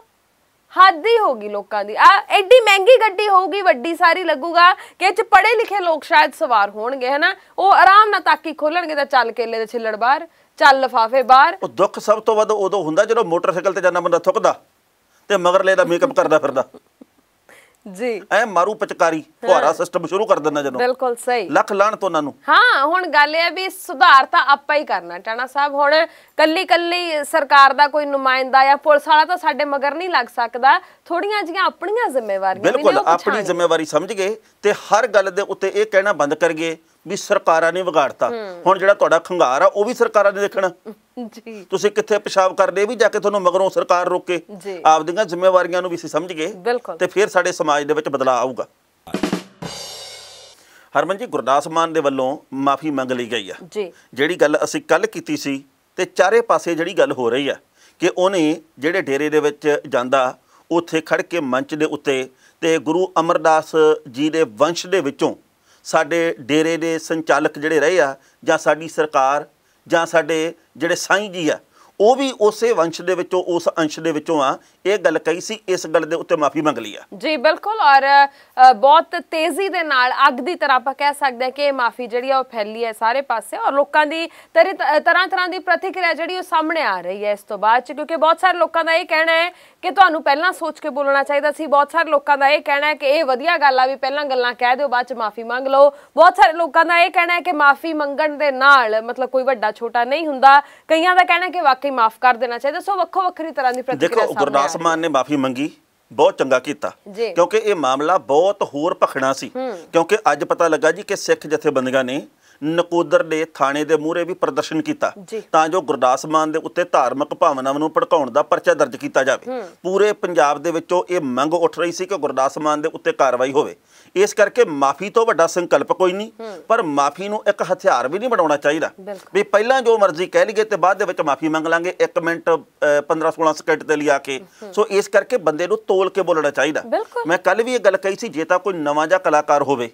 ਹੱਦ ਹੀ ਹੋਗੀ ਲੋਕਾਂ ਦੀ ਆ ਐਡੀ ਮਹਿੰਗੀ ਗੱਡੀ ਹੋਊਗੀ ਵੱਡੀ ਸਾਰੀ ਲੱਗੂਗਾ ਕਿ ਚ ਪੜੇ ਲਿਖੇ ਲੋਕ ਸ਼ਾਇਦ ਸਵਾਰ ਹੋਣਗੇ ਹੈਨਾ ਉਹ ਆਰਾਮ ਨਾਲ ਤਾਕੀ ਖੋਲਣਗੇ ਤਾਂ ਚੱਲ ਕੇਲੇ ਦੇ ਛਿੱਲੜ ਬਾਹਰ ਚੱਲ ਲਫਾਫੇ ਬਾਹਰ ਉਹ ਦੁੱਖ ਸਭ ਤੋਂ ਵੱਧ ਉਦੋਂ ਹੁੰਦਾ ਜਦੋਂ ਮੋਟਰਸਾਈਕਲ ਤੇ ਜਾਂਦਾ ਬੰਦਾ ਥੁੱਕਦਾ ਤੇ ਮਗਰਲੇ ਦਾ ਮੇਕਅਪ ਕਰਦਾ ਫਿਰਦਾ ਜੀ ਐ ਮਾਰੂ ਪਚਕਾਰੀ ਫੁਹਾਰਾ ਸਿਸਟਮ ਸ਼ੁਰੂ ਕਰ ਦਿੰਦਾ ਜਦੋਂ ਬਿਲਕੁਲ ਸਹੀ ਲੱਖ ਲਾਣ ਤੋਂ ਉਹਨਾਂ ਨੂੰ ਹਾਂ ਹੁਣ ਗੱਲ ਇਹ ਹੈ ਵੀ ਸੁਧਾਰ ਤਾਂ ਆਪਾਂ ਹੀ ਕਰਨਾ ਟਾਣਾ ਸਾਹਿਬ ਹੁਣ ਕੱਲੀ ਕੱਲੀ ਸਰਕਾਰ ਦਾ ਕੋਈ ਨੁਮਾਇੰਦਾ ਜਾਂ ਪੁਲਿਸ ਵਾਲਾ ਤਾਂ ਸਾਡੇ ਮਗਰ ਨਹੀਂ ਲੱਗ ਸਕਦਾ ਥੋੜੀਆਂ ਜੀਆਂ ਆਪਣੀਆਂ ਜ਼ਿੰਮੇਵਾਰੀਆਂ ਬਿਲਕੁਲ ਆਪਣੀ ਜ਼ਿੰਮੇਵਾਰੀ ਸਮਝ ਗਏ ਤੇ ਹਰ ਗੱਲ ਦੇ ਉੱਤੇ ਇਹ ਕਹਿਣਾ ਬੰਦ ਕਰ ਗਏ ਵੀ ਸਰਕਾਰਾਂ ਨੇ ਵਿਗਾੜਤਾ ਹੁਣ ਜਿਹੜਾ ਤੁਹਾਡਾ ਖੰਗਾਰ ਆ ਉਹ ਵੀ ਸਰਕਾਰਾਂ ਨੇ ਦੇਖਣਾ ਜੀ ਤੁਸੀਂ ਕਿੱਥੇ ਪਿਸ਼ਾਬ ਕਰਦੇ ਵੀ ਜਾ ਕੇ ਤੁਹਾਨੂੰ ਮਗਰੋਂ ਸਰਕਾਰ ਰੋਕੇ ਆਪਦੀਆਂ ਜ਼ਿੰਮੇਵਾਰੀਆਂ ਨੂੰ ਵੀ ਸੀ ਸਮਝ ਗਏ ਤੇ ਫਿਰ ਸਾਡੇ ਸਮਾਜ ਦੇ ਵਿੱਚ ਬਦਲਾਅ ਆਊਗਾ ਹਰਮਨ ਜੀ ਗੁਰਦਾਸ ਮਾਨ ਦੇ ਵੱਲੋਂ ਮਾਫੀ ਮੰਗ ਲਈ ਗਈ ਆ ਜੀ ਜਿਹੜੀ ਗੱਲ ਅਸੀਂ ਕੱਲ ਕੀਤੀ ਸੀ ਤੇ ਚਾਰੇ ਪਾਸੇ ਜਿਹੜੀ ਗੱਲ ਹੋ ਰਹੀ ਆ ਕਿ ਉਹਨੇ ਜਿਹੜੇ ਡੇਰੇ ਦੇ ਵਿੱਚ ਜਾਂਦਾ ਉੱਥੇ ਖੜ ਕੇ ਮੰਚ ਦੇ ਉੱਤੇ ਤੇ ਗੁਰੂ ਅਮਰਦਾਸ ਜੀ ਦੇ ਵੰਸ਼ ਦੇ ਵਿੱਚੋਂ ਸਾਡੇ ਡੇਰੇ ਦੇ ਸੰਚਾਲਕ ਜਿਹੜੇ ਰਹੇ ਆ ਜਾਂ ਸਾਡੀ ਸਰਕਾਰ ਜਾਂ ਸਾਡੇ ਜਿਹੜੇ ਸਾਈਂ ਜੀ ਆ ਉਹ ਵੀ ਉਸੇ ਵੰਸ਼ ਦੇ ਵਿੱਚੋਂ ਉਸ ਅੰਸ਼ ਦੇ ਵਿੱਚੋਂ ਆ ਇਹ ਗੱਲ ਕਹੀ ਸੀ ਇਸ ਗੱਲ ਦੇ ਉੱਤੇ ਮਾਫੀ ਮੰਗ ਲਈ ਆ ਜੀ ਬਿਲਕੁਲ ਔਰ ਬਹੁਤ ਤੇਜ਼ੀ ਦੇ ਨਾਲ ਅੱਗ ਦੀ ਤਰ੍ਹਾਂ ਆਪਾਂ ਕਹਿ ਸਕਦੇ ਹਾਂ ਕਿ ਇਹ ਮਾਫੀ ਜਿਹੜੀ ਆ ਉਹ ਫੈਲੀ ਹੈ ਸਾਰੇ ਪਾਸੇ ਔਰ ਲੋਕਾਂ ਦੀ ਤਰ੍ਹਾਂ ਤਰ੍ਹਾਂ ਦੀ ਪ੍ਰਤੀਕਿਰਿਆ ਜਿਹੜੀ ਉਹ ਸਾਹਮਣੇ ਆ ਰਹੀ ਹੈ ਇਸ ਤੋਂ ਬਾਅਦ ਚ ਕਿਉਂਕਿ ਬਹੁਤ ਸਾਰੇ ਲੋਕਾਂ ਦਾ ਇਹ ਕਹਿਣਾ ਹੈ ਕਿ ਤੁਹਾਨੂੰ ਪਹਿਲਾਂ ਸੋਚ ਕੇ ਬੋਲਣਾ ਚਾਹੀਦਾ ਸੀ ਬਹੁਤ ਸਾਰੇ ਲੋਕਾਂ ਦਾ ਇਹ ਕਹਿਣਾ ਹੈ ਕਿ ਇਹ ਵਧੀਆ ਗੱਲ ਆ ਵੀ ਪਹਿਲਾਂ ਗੱਲਾਂ ਕਹਿ ਦਿਓ ਬਾਅਦ ਚ ਮਾਫੀ ਮੰਗ ਲਓ ਬਹੁਤ ਸਾਰੇ ਲੋਕਾਂ ਦਾ ਇਹ ਕਹਿਣਾ ਹੈ ਕਿ ਮਾਫੀ ਮੰਗਣ ਦੇ ਨਾਲ ਮਤਲਬ ਕੋਈ ਵੱਡਾ ਛੋਟਾ ਨਹੀਂ ਹੁੰਦਾ ਕਈਆਂ ਦਾ ਕਹਿਣਾ ਕਿ ਵਾਕਈ ਮਾਫ ਕਰ ਦੇਣਾ ਚਾਹੀਦਾ ਸੋ ਵੱਖੋ ਵੱਖਰੀ ਤਰ੍ਹਾਂ ਦੀ ਪ੍ਰਤੀਕਿਰਿਆ ਸਾਹਮਣੇ ਐਸ ਨੇ ਮਾਫੀ ਮੰਗੀ ਬਹੁਤ ਚੰਗਾ ਕੀਤਾ ਕਿਉਂਕਿ ਇਹ ਮਾਮਲਾ ਬਹੁਤ ਹੋਰ ਭਖਣਾ ਸੀ ਕਿਉਂਕਿ ਅੱਜ ਪਤਾ ਲੱਗਾ ਜੀ ਕਿ ਸਿੱਖ ਜਥੇਬੰਦੀਆਂ ਨੇ ਨਕੋਦਰ ਨੇ ਥਾਣੇ ਦੇ ਮੂਹਰੇ ਵੀ ਪ੍ਰਦਰਸ਼ਨ ਕੀਤਾ ਤਾਂ ਜੋ ਗੁਰਦਾਸ ਮਾਨ ਦੇ ਉੱਤੇ ਧਾਰਮਿਕ ਭਾਵਨਾਵਾਂ ਨੂੰ ਭੜਕਾਉਣ ਦਾ ਪਰਚਾ ਦਰਜ ਕੀਤਾ ਜਾਵੇ ਪੂਰੇ ਪੰਜਾਬ ਦੇ ਵਿੱਚੋਂ ਇਹ ਮੰਗ ਉੱਠ ਰਹੀ ਸੀ ਕਿ ਗੁਰਦਾਸ ਮਾਨ ਦੇ ਉੱਤੇ ਕਾਰਵਾਈ ਹੋਵੇ ਇਸ ਕਰਕੇ ਮਾਫੀ ਤੋਂ ਵੱਡਾ ਸੰਕਲਪ ਕੋਈ ਨਹੀਂ ਪਰ ਮਾਫੀ ਨੂੰ ਇੱਕ ਹਥਿਆਰ ਵੀ ਨਹੀਂ ਬਣਾਉਣਾ ਚਾਹੀਦਾ ਵੀ ਪਹਿਲਾਂ ਜੋ ਮਰਜ਼ੀ ਕਹਿ ਲਈਏ ਤੇ ਬਾਅਦ ਦੇ ਵਿੱਚ ਮਾਫੀ ਮੰਗ ਲਾਂਗੇ 1 ਮਿੰਟ 15 16 ਸਕਿੰਟ ਦੇ ਲਈ ਆ ਕੇ ਸੋ ਇਸ ਕਰਕੇ ਬੰਦੇ ਨੂੰ ਤੋਲ ਕੇ ਬੋਲਣਾ ਚਾਹੀਦਾ ਮੈਂ ਕੱਲ ਵੀ ਇਹ ਗੱਲ ਕਹੀ ਸੀ ਜੇ ਤਾਂ ਕੋਈ ਨਵਾਂ ਜਾਂ ਕਲਾਕਾਰ ਹੋਵੇ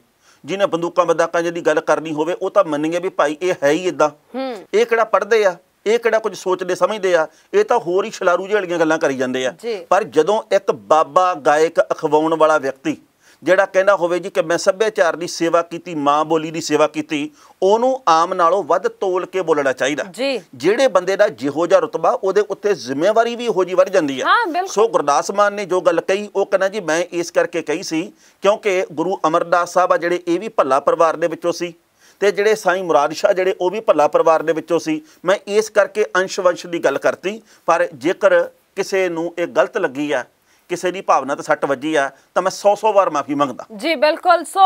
ਜਿਹਨੇ ਬੰਦੂਕਾਂ ਬਦਾਕਾਂ ਦੀ ਗੱਲ ਕਰਨੀ ਹੋਵੇ ਉਹ ਤਾਂ ਮੰਨਣਗੇ ਵੀ ਭਾਈ ਇਹ ਹੈ ਹੀ ਇਦਾਂ ਇਹ ਕਿਹੜਾ ਪੜਦੇ ਆ ਇਹ ਕਿਹੜਾ ਕੁਝ ਸੋਚਦੇ ਸਮਝਦੇ ਆ ਇਹ ਤਾਂ ਹੋਰ ਹੀ ਛਲਾਰੂ ਜਿਹੇ ਗੱਲਾਂ ਕਰੀ ਜਾਂਦੇ ਆ ਪਰ ਜਦੋਂ ਇੱਕ ਬਾਬਾ ਗਾਇਕ ਅਖਵਾਉਣ ਵਾਲਾ ਵਿਅਕਤੀ ਜਿਹੜਾ ਕਹਿੰਦਾ ਹੋਵੇ ਜੀ ਕਿ ਮੈਂ ਸੱਭਿਆਚਾਰ ਦੀ ਸੇਵਾ ਕੀਤੀ ਮਾਂ ਬੋਲੀ ਦੀ ਸੇਵਾ ਕੀਤੀ ਉਹਨੂੰ ਆਮ ਨਾਲੋਂ ਵੱਧ ਤੋਲ ਕੇ ਬੋਲਣਾ ਚਾਹੀਦਾ ਜਿਹੜੇ ਬੰਦੇ ਦਾ ਜਿਹੋ ਜਿਹਾ ਰਤਬਾ ਉਹਦੇ ਉੱਤੇ ਜ਼ਿੰਮੇਵਾਰੀ ਵੀ ਉਹ ਜੀ ਵੱਧ ਜਾਂਦੀ ਹੈ ਸੋ ਗੁਰਦਾਸ ਮਾਨ ਨੇ ਜੋ ਗੱਲ ਕਹੀ ਉਹ ਕਹਿੰਦਾ ਜੀ ਮੈਂ ਇਸ ਕਰਕੇ ਕਹੀ ਸੀ ਕਿਉਂਕਿ ਗੁਰੂ ਅਮਰਦਾਸ ਸਾਹਿਬ ਆ ਜਿਹੜੇ ਇਹ ਵੀ ਭੱਲਾ ਪਰਿਵਾਰ ਦੇ ਵਿੱਚੋਂ ਸੀ ਤੇ ਜਿਹੜੇ ਸਾਈ ਮੁਰਾਦ ਸ਼ਾਹ ਜਿਹੜੇ ਉਹ ਵੀ ਭੱਲਾ ਪਰਿਵਾਰ ਦੇ ਵਿੱਚੋਂ ਸੀ ਮੈਂ ਇਸ ਕਰਕੇ ਅੰਸ਼ ਵੰਸ਼ ਦੀ ਗੱਲ ਕਰਤੀ ਪਰ ਜੇਕਰ ਕਿਸੇ ਨੂੰ ਇਹ ਗਲਤ ਲੱਗੀ ਆ ਕਿਸੇ ਦੀ ਭਾਵਨਾ ਤੇ ਸੱਟ ਵੱਜੀ ਆ ਤਾਂ ਮੈਂ 100-100 ਵਾਰ ਮਾਫੀ ਮੰਗਦਾ ਜੀ ਬਿਲਕੁਲ ਸੋ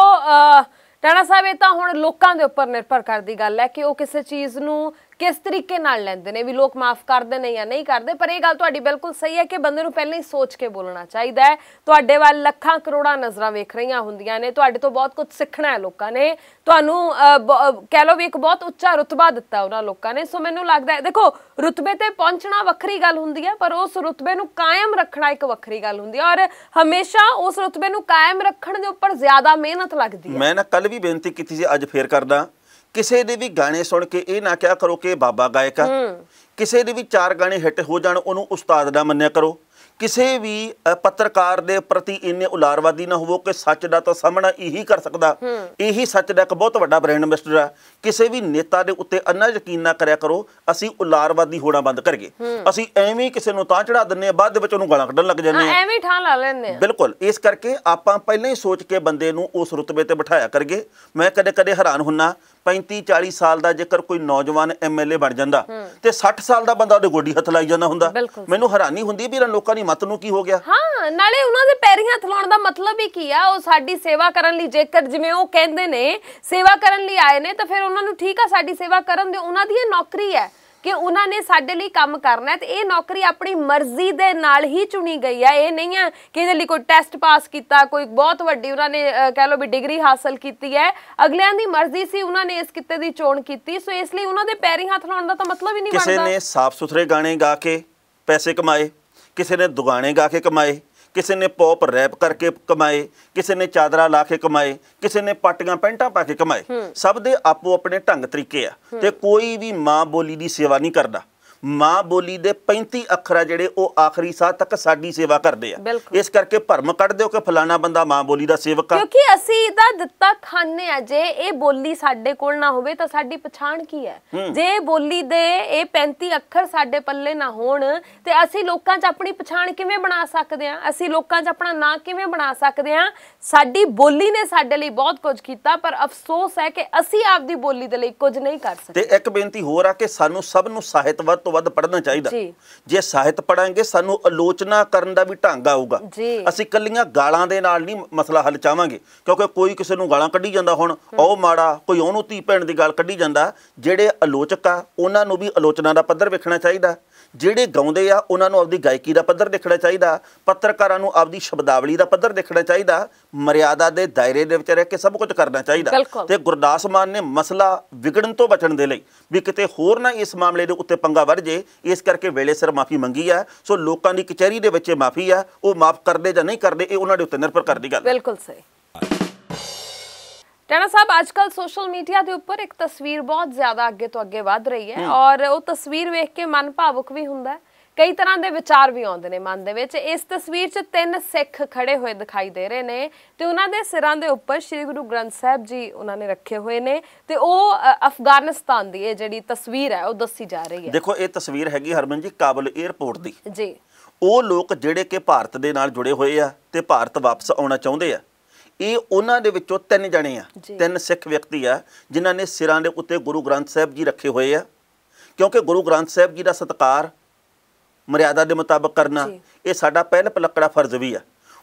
ਟਾਣਾ ਸਾਹਿਬ ਇਹ ਤਾਂ ਹੁਣ ਲੋਕਾਂ ਦੇ ਉੱਪਰ ਨਿਰਭਰ ਕਰਦੀ ਗੱਲ ਹੈ ਕਿ ਉਹ ਕਿਸੇ ਚੀਜ਼ ਨੂੰ ਕਿਸ ਤਰੀਕੇ ਨਾਲ ਲੈਂਦੇ ਨੇ ਵੀ ਲੋਕ ਮਾਫ ਕਰਦੇ ਨੇ ਜਾਂ ਨਹੀਂ ਕਰਦੇ ਪਰ ਇਹ ਗੱਲ ਤੁਹਾਡੀ ਬਿਲਕੁਲ ਸਹੀ ਹੈ ਕਿ ਬੰਦੇ ਨੂੰ ਪਹਿਲਾਂ ਹੀ ਸੋਚ ਕੇ ਬੋਲਣਾ ਚਾਹੀਦਾ ਹੈ ਤੁਹਾਡੇ ਵੱਲ ਲੱਖਾਂ ਕਰੋੜਾਂ ਨਜ਼ਰਾਂ ਵੇਖ ਰਹੀਆਂ ਹੁੰਦੀਆਂ ਨੇ ਤੁਹਾਡੇ ਤੋਂ ਬਹੁਤ ਕੁਝ ਸਿੱਖਣਾ ਹੈ ਲੋਕਾਂ ਨੇ ਤੁਹਾਨੂੰ ਕਹਿ ਲਓ ਵੀ ਇੱਕ ਬਹੁਤ ਉੱਚਾ ਰੁਤਬਾ ਦਿੱਤਾ ਉਹਨਾਂ ਲੋਕਾਂ ਨੇ ਸੋ ਮੈਨੂੰ ਲੱਗਦਾ ਹੈ ਦੇਖੋ ਰੁਤਬੇ ਤੇ ਪਹੁੰਚਣਾ ਵੱਖਰੀ ਗੱਲ ਹੁੰਦੀ ਹੈ ਪਰ ਉਸ ਰੁਤਬੇ ਨੂੰ ਕਾਇਮ ਰੱਖਣਾ ਇੱਕ ਵੱਖਰੀ ਗੱਲ ਹੁੰਦੀ ਹੈ ਔਰ ਹਮੇਸ਼ਾ ਉਸ ਰੁਤਬੇ ਨੂੰ ਕਾਇਮ ਰੱਖਣ ਦੇ ਉੱਪਰ ਜ਼ਿਆਦਾ ਮਿਹਨਤ ਲੱਗਦੀ ਹੈ ਮੈਂ ਨਾ ਕੱਲ ਵੀ ਬੇਨਤੀ ਕੀਤੀ ਸੀ ਅੱਜ ਫੇਰ ਕਰਦਾ ਕਿਸੇ ਦੇ ਵੀ ਗਾਣੇ ਸੁਣ ਕੇ ਇਹ ਨਾ ਕਿਹਾ ਕਰੋ ਕਿ ਬਾਬਾ ਗਾਇਕ ਆ ਕਿਸੇ ਦੇ ਵੀ ਚਾਰ ਗਾਣੇ ਹਿੱਟ ਹੋ ਜਾਣ ਉਹਨੂੰ ਉਸਤਾਦ ਦਾ ਮੰਨਿਆ ਕਰੋ ਕਿਸੇ ਵੀ ਪੱਤਰਕਾਰ ਦੇ ਪ੍ਰਤੀ ਇੰਨੇ ਉਲਾਰਵਾਦੀ ਨਾ ਹੋਵੋ ਕਿ ਸੱਚ ਦਾ ਤਾਂ ਸਾਹਮਣਾ ਇਹੀ ਕਰ ਸਕਦਾ ਇਹੀ ਸੱਚ ਦਾ ਇੱਕ ਬਹੁਤ ਵੱਡਾ ਬ੍ਰੈਂਡ ਐਮਬੈਸਡਰ ਆ ਕਿਸੇ ਵੀ ਨੇਤਾ ਦੇ ਉੱਤੇ ਅੰਨਾ ਯਕੀਨ ਨਾ ਕਰਿਆ ਕਰੋ ਅਸੀਂ ਉਲਾਰਵਾਦੀ ਹੋਣਾ ਬੰਦ ਗਏ ਅਸੀਂ ਐਵੇਂ ਕਿਸੇ ਨੂੰ ਤਾਂ ਚੜਾ ਦਿੰਨੇ ਆ ਬਾਅਦ ਦੇ ਵਿੱਚ ਉਹਨੂੰ ਗਾਲਾਂ ਕੱਢਣ ਲੱਗ ਜਾਂਦੇ ਆ ਐਵੇਂ ਠਾਂ ਲਾ ਲੈਂਦੇ ਆ ਬਿਲਕੁਲ ਇਸ ਕਰਕੇ ਆਪਾਂ ਪਹਿਲਾਂ ਹੀ ਸੋਚ ਕੇ ਬੰਦੇ ਨੂੰ ਉਸ ਰੁਤਬੇ ਤੇ ਬਿਠਾਇਆ ਕਰਗੇ ਮੈਂ ਕਦੇ ਕਦੇ ਹੈਰਾਨ ਹੁੰਨਾ 35 40 ਸਾਲ ਦਾ ਜੇਕਰ ਕੋਈ ਨੌਜਵਾਨ ਐਮਐਲਏ ਬਣ ਜਾਂਦਾ ਤੇ 60 ਸਾਲ ਦਾ ਬੰਦਾ ਉਹਦੇ ਗੋਡੀ ਹੱਥ ਲਾਈ ਜਾਂਦਾ ਹੁੰਦਾ ਮੈਨੂੰ ਹੈਰਾਨੀ ਹੁੰਦੀ ਵੀ ਇਹਨਾਂ ਲੋਕਾਂ ਦੀ ਮਤ ਨੂੰ ਕੀ ਹੋ ਗਿਆ ਹਾਂ ਨਾਲੇ ਉਹਨਾਂ ਦੇ ਪੈਰੀਂ ਹੱਥ ਲਾਉਣ ਦਾ ਮਤਲਬ ਹੀ ਕੀ ਆ ਉਹ ਸਾਡੀ ਸੇਵਾ ਕਰਨ ਲਈ ਜੇਕਰ ਜਿਵੇਂ ਉਹ ਕਹਿੰਦੇ ਨੇ ਸੇਵਾ ਕਰਨ ਲਈ ਆਏ ਨੇ ਤਾਂ ਫਿਰ ਉਹਨਾਂ ਨੂੰ ਠੀਕ ਆ ਸਾਡੀ ਸੇਵਾ ਕਰਨ ਦੇ ਉਹਨਾਂ ਦੀ ਇਹ ਨੌਕਰੀ ਹੈ ਕਿ ਉਹਨਾਂ ਨੇ ਸਾਡੇ ਲਈ ਕੰਮ ਕਰਨਾ ਤੇ ਇਹ ਨੌਕਰੀ ਆਪਣੀ ਮਰਜ਼ੀ ਦੇ ਨਾਲ ਹੀ ਚੁਣੀ ਗਈ ਹੈ ਇਹ ਨਹੀਂ ਹੈ ਕਿ ਇਹਦੇ ਲਈ ਕੋਈ ਟੈਸਟ ਪਾਸ ਕੀਤਾ ਕੋਈ ਬਹੁਤ ਵੱਡੀ ਉਹਨਾਂ ਨੇ ਕਹਿ ਲੋ ਵੀ ਡਿਗਰੀ ਹਾਸਲ ਕੀਤੀ ਹੈ ਅਗਲਿਆਂ ਦੀ ਮਰਜ਼ੀ ਸੀ ਉਹਨਾਂ ਨੇ ਇਸ ਕਿੱਤੇ ਦੀ ਚੋਣ ਕੀਤੀ ਸੋ ਇਸ ਲਈ ਉਹਨਾਂ ਦੇ ਪੈਰੀ ਹੱਥ ਲਾਉਣ ਦਾ ਤਾਂ ਮਤਲਬ ਹੀ ਨਹੀਂ ਬਣਦਾ ਕਿਸੇ ਨੇ ਸਾਫ਼ ਸੁਥਰੇ ਗਾਣੇ ਗਾ ਕੇ ਪੈਸੇ ਕਮਾਏ ਕਿਸੇ ਨੇ ਦੁਗਾਣੇ ਗਾ ਕੇ ਕਮਾਏ ਕਿਸੇ ਨੇ ਪੌਪ ਰੈਪ ਕਰਕੇ ਕਮਾਏ ਕਿਸੇ ਨੇ ਚਾਦਰਾ ਲਾ ਕੇ ਕਮਾਏ ਕਿਸੇ ਨੇ ਪਾਟੀਆਂ ਪੈਂਟਾਂ ਪਾ ਕੇ ਕਮਾਏ ਸਭ ਦੇ ਆਪੋ ਆਪਣੇ ਢੰਗ ਤਰੀਕੇ ਆ ਤੇ ਕੋਈ ਵੀ ਮਾਂ ਬੋਲੀ ਦੀ ਸੇਵਾ ਨਹੀਂ ਕਰਦਾ ਮਾਂ ਬੋਲੀ ਦੇ 35 ਅੱਖਰ ਜਿਹੜੇ ਉਹ ਆਖਰੀ ਸਾਹ ਤੱਕ ਸਾਡੀ ਸੇਵਾ ਕਰਦੇ ਆ ਇਸ ਕਰਕੇ ਭਰਮ ਕੱਢ ਦਿਓ ਕਿ ਫਲਾਣਾ ਬੰਦਾ ਮਾਂ ਬੋਲੀ ਦਾ ਸੇਵਕ ਆ ਕਿਉਂਕਿ ਅਸੀਂ ਇਹਦਾ ਦਿੱਤਾ ਖਾਣੇ ਆ ਜੇ ਇਹ ਬੋਲੀ ਸਾਡੇ ਕੋਲ ਨਾ ਹੋਵੇ ਤਾਂ ਸਾਡੀ ਪਛਾਣ ਕੀ ਹੈ ਜੇ ਬੋਲੀ ਦੇ ਇਹ 35 ਅੱਖਰ ਸਾਡੇ ਪੱਲੇ ਨਾ ਹੋਣ ਤੇ ਅਸੀਂ ਲੋਕਾਂ 'ਚ ਆਪਣੀ ਪਛਾਣ ਕਿਵੇਂ ਬਣਾ ਸਕਦੇ ਆ ਅਸੀਂ ਲੋਕਾਂ 'ਚ ਆਪਣਾ ਨਾਂ ਕਿਵੇਂ ਬਣਾ ਸਕਦੇ ਆ ਸਾਡੀ ਬੋਲੀ ਨੇ ਸਾਡੇ ਲਈ ਬਹੁਤ ਕੁਝ ਕੀਤਾ ਪਰ ਅਫਸੋਸ ਹੈ ਕਿ ਅਸੀਂ ਆਪਦੀ ਬੋਲੀ ਦੇ ਲਈ ਕੁਝ ਨਹੀਂ ਕਰ ਸਕਦੇ ਤੇ ਇੱਕ ਬੇਨਤੀ ਹੋਰ ਆ ਕਿ ਸਾਨੂੰ ਸਭ ਨੂੰ ਸਾਹਿਤ ਤੋਂ ਵੱਧ ਪੜ੍ਹਨਾ ਚਾਹੀਦਾ ਜੇ ਸਾਹਿਤ ਪੜਾਂਗੇ ਸਾਨੂੰ ਆਲੋਚਨਾ ਕਰਨ ਦਾ ਵੀ ਢੰਗ ਆਊਗਾ ਅਸੀਂ ਕੱਲੀਆਂ ਗਾਲਾਂ ਦੇ ਨਾਲ ਨਹੀਂ ਮਸਲਾ ਹੱਲ ਚਾਹਾਂਗੇ ਕਿਉਂਕਿ ਕੋਈ ਕਿਸੇ ਨੂੰ ਗਾਲਾਂ ਕੱਢੀ ਜਾਂਦਾ ਹੁਣ ਉਹ ਮਾੜਾ ਕੋਈ ਉਹਨੂੰ ਧੀ ਭੈਣ ਦੀ ਗੱਲ ਕੱਢੀ ਜਾਂਦਾ ਜਿਹੜੇ ਆਲੋਚਕ ਆ ਉਹਨਾਂ ਨੂੰ ਵੀ ਆਲੋਚਨਾ ਦਾ ਪੱਧਰ ਵੇਖਣਾ ਚਾਹੀਦਾ ਜਿਹੜੇ ਗਾਉਂਦੇ ਆ ਉਹਨਾਂ ਨੂੰ ਆਪਦੀ ਗਾਇਕੀ ਦਾ ਪੱਧਰ ਦੇਖਣਾ ਚਾਹੀਦਾ ਪੱਤਰਕਾਰਾਂ ਨੂੰ ਆਪਦੀ ਸ਼ਬਦਾਵਲੀ ਦਾ ਪੱਧਰ ਦੇਖਣਾ ਚਾਹੀਦਾ ਮਰਿਆਦਾ ਦੇ ਦਾਇਰੇ ਦੇ ਵਿੱਚ ਰਹਿ ਕੇ ਸਭ ਕੁਝ ਕਰਨਾ ਚਾਹੀਦਾ ਤੇ ਗੁਰਦਾਸ ਮਾਨ ਨੇ ਮਸਲਾ ਵਿਗੜਨ ਤੋਂ ਬਚਣ ਦੇ ਲਈ ਵੀ ਕਿਤੇ ਹੋਰ ਨਾ ਇਸ ਮਾਮਲੇ ਦੇ ਉੱਤੇ ਪੰਗਾ ਵੜ ਜੇ ਇਸ ਕਰਕੇ ਵੇਲੇ ਸਿਰ ਮਾਫੀ ਮੰਗੀ ਆ ਸੋ ਲੋਕਾਂ ਦੀ ਕਚਹਿਰੀ ਦੇ ਵਿੱਚ ਮਾਫੀ ਆ ਉਹ ਮਾਫ ਕਰਦੇ ਜਾਂ ਨਹੀਂ ਕਰਦੇ ਇਹ ਉਹਨਾਂ ਦੇ ਉੱਤੇ ਨਿਰਭਰ ਕਰਦੀ ਗੱਲ ਬਿਲਕੁਲ ਸਹੀ ਟਾਣਾ ਸਾਹਿਬ ਕੱਲ ਸੋਸ਼ਲ ਮੀਡੀਆ ਦੇ ਉੱਪਰ ਇੱਕ ਤਸਵੀਰ ਬਹੁਤ ਜ਼ਿਆਦਾ ਅੱਗੇ ਤੋਂ ਅੱਗੇ ਵੱਧ ਰਹੀ ਹੈ ਔਰ ਉਹ ਤਸਵੀਰ ਵੇਖ ਕੇ ਮਨ ਭਾਵੁਕ ਵੀ ਹੁੰਦਾ ਹੈ ਕਈ ਤਰ੍ਹਾਂ ਦੇ ਵਿਚਾਰ ਵੀ ਆਉਂਦੇ ਨੇ ਮਨ ਦੇ ਵਿੱਚ ਇਸ ਤਸਵੀਰ 'ਚ ਤਿੰਨ ਸਿੱਖ ਖੜੇ ਹੋਏ ਦਿਖਾਈ ਦੇ ਰਹੇ ਨੇ ਤੇ ਉਹਨਾਂ ਦੇ ਸਿਰਾਂ ਦੇ ਉੱਪਰ ਸ੍ਰੀ ਗੁਰੂ ਗ੍ਰੰਥ ਸਾਹਿਬ ਜੀ ਉਹਨਾਂ ਨੇ ਰੱਖੇ ਹੋਏ ਨੇ ਤੇ ਉਹ ਅਫਗਾਨਿਸਤਾਨ ਦੀ ਇਹ ਜਿਹੜੀ ਤਸਵੀਰ ਹੈ ਉਹ ਦੱਸੀ ਜਾ ਰਹੀ ਹੈ ਦੇਖੋ ਇਹ ਤਸਵੀਰ ਹੈਗੀ ਹਰਮਨ ਜੀ ਕਾਬਲ 에ਅਰਪੋਰਟ ਦੀ ਜੀ ਉਹ ਲੋਕ ਜਿਹੜੇ ਕਿ ਭਾਰਤ ਦੇ ਨਾਲ ਜੁੜੇ ਹੋਏ ਆ ਤੇ ਭਾਰਤ ਵਾਪਸ ਆਉਣਾ ਚਾਹੁੰਦੇ ਆ ਇਹ ਉਹਨਾਂ ਦੇ ਵਿੱਚੋਂ ਤਿੰਨ ਜਣੇ ਆ ਤਿੰਨ ਸਿੱਖ ਵਿਅਕਤੀ ਆ ਜਿਨ੍ਹਾਂ ਨੇ ਸਿਰਾਂ ਦੇ ਉੱਤੇ ਗੁਰੂ ਗ੍ਰੰਥ ਸਾਹਿਬ ਜੀ ਰੱਖੇ ਹੋਏ ਆ ਕਿਉਂਕਿ ਗੁਰੂ ਗ੍ਰੰਥ ਸਾਹਿਬ ਜੀ ਦਾ ਸਤਕਾਰ ਮਰਿਆਦਾ ਦੇ ਮੁਤਾਬਕ ਕਰਨਾ ਇਹ ਸਾਡਾ ਪਹਿਲ ਪਲੱਕੜਾ ਫਰਜ਼ ਵੀ ਆ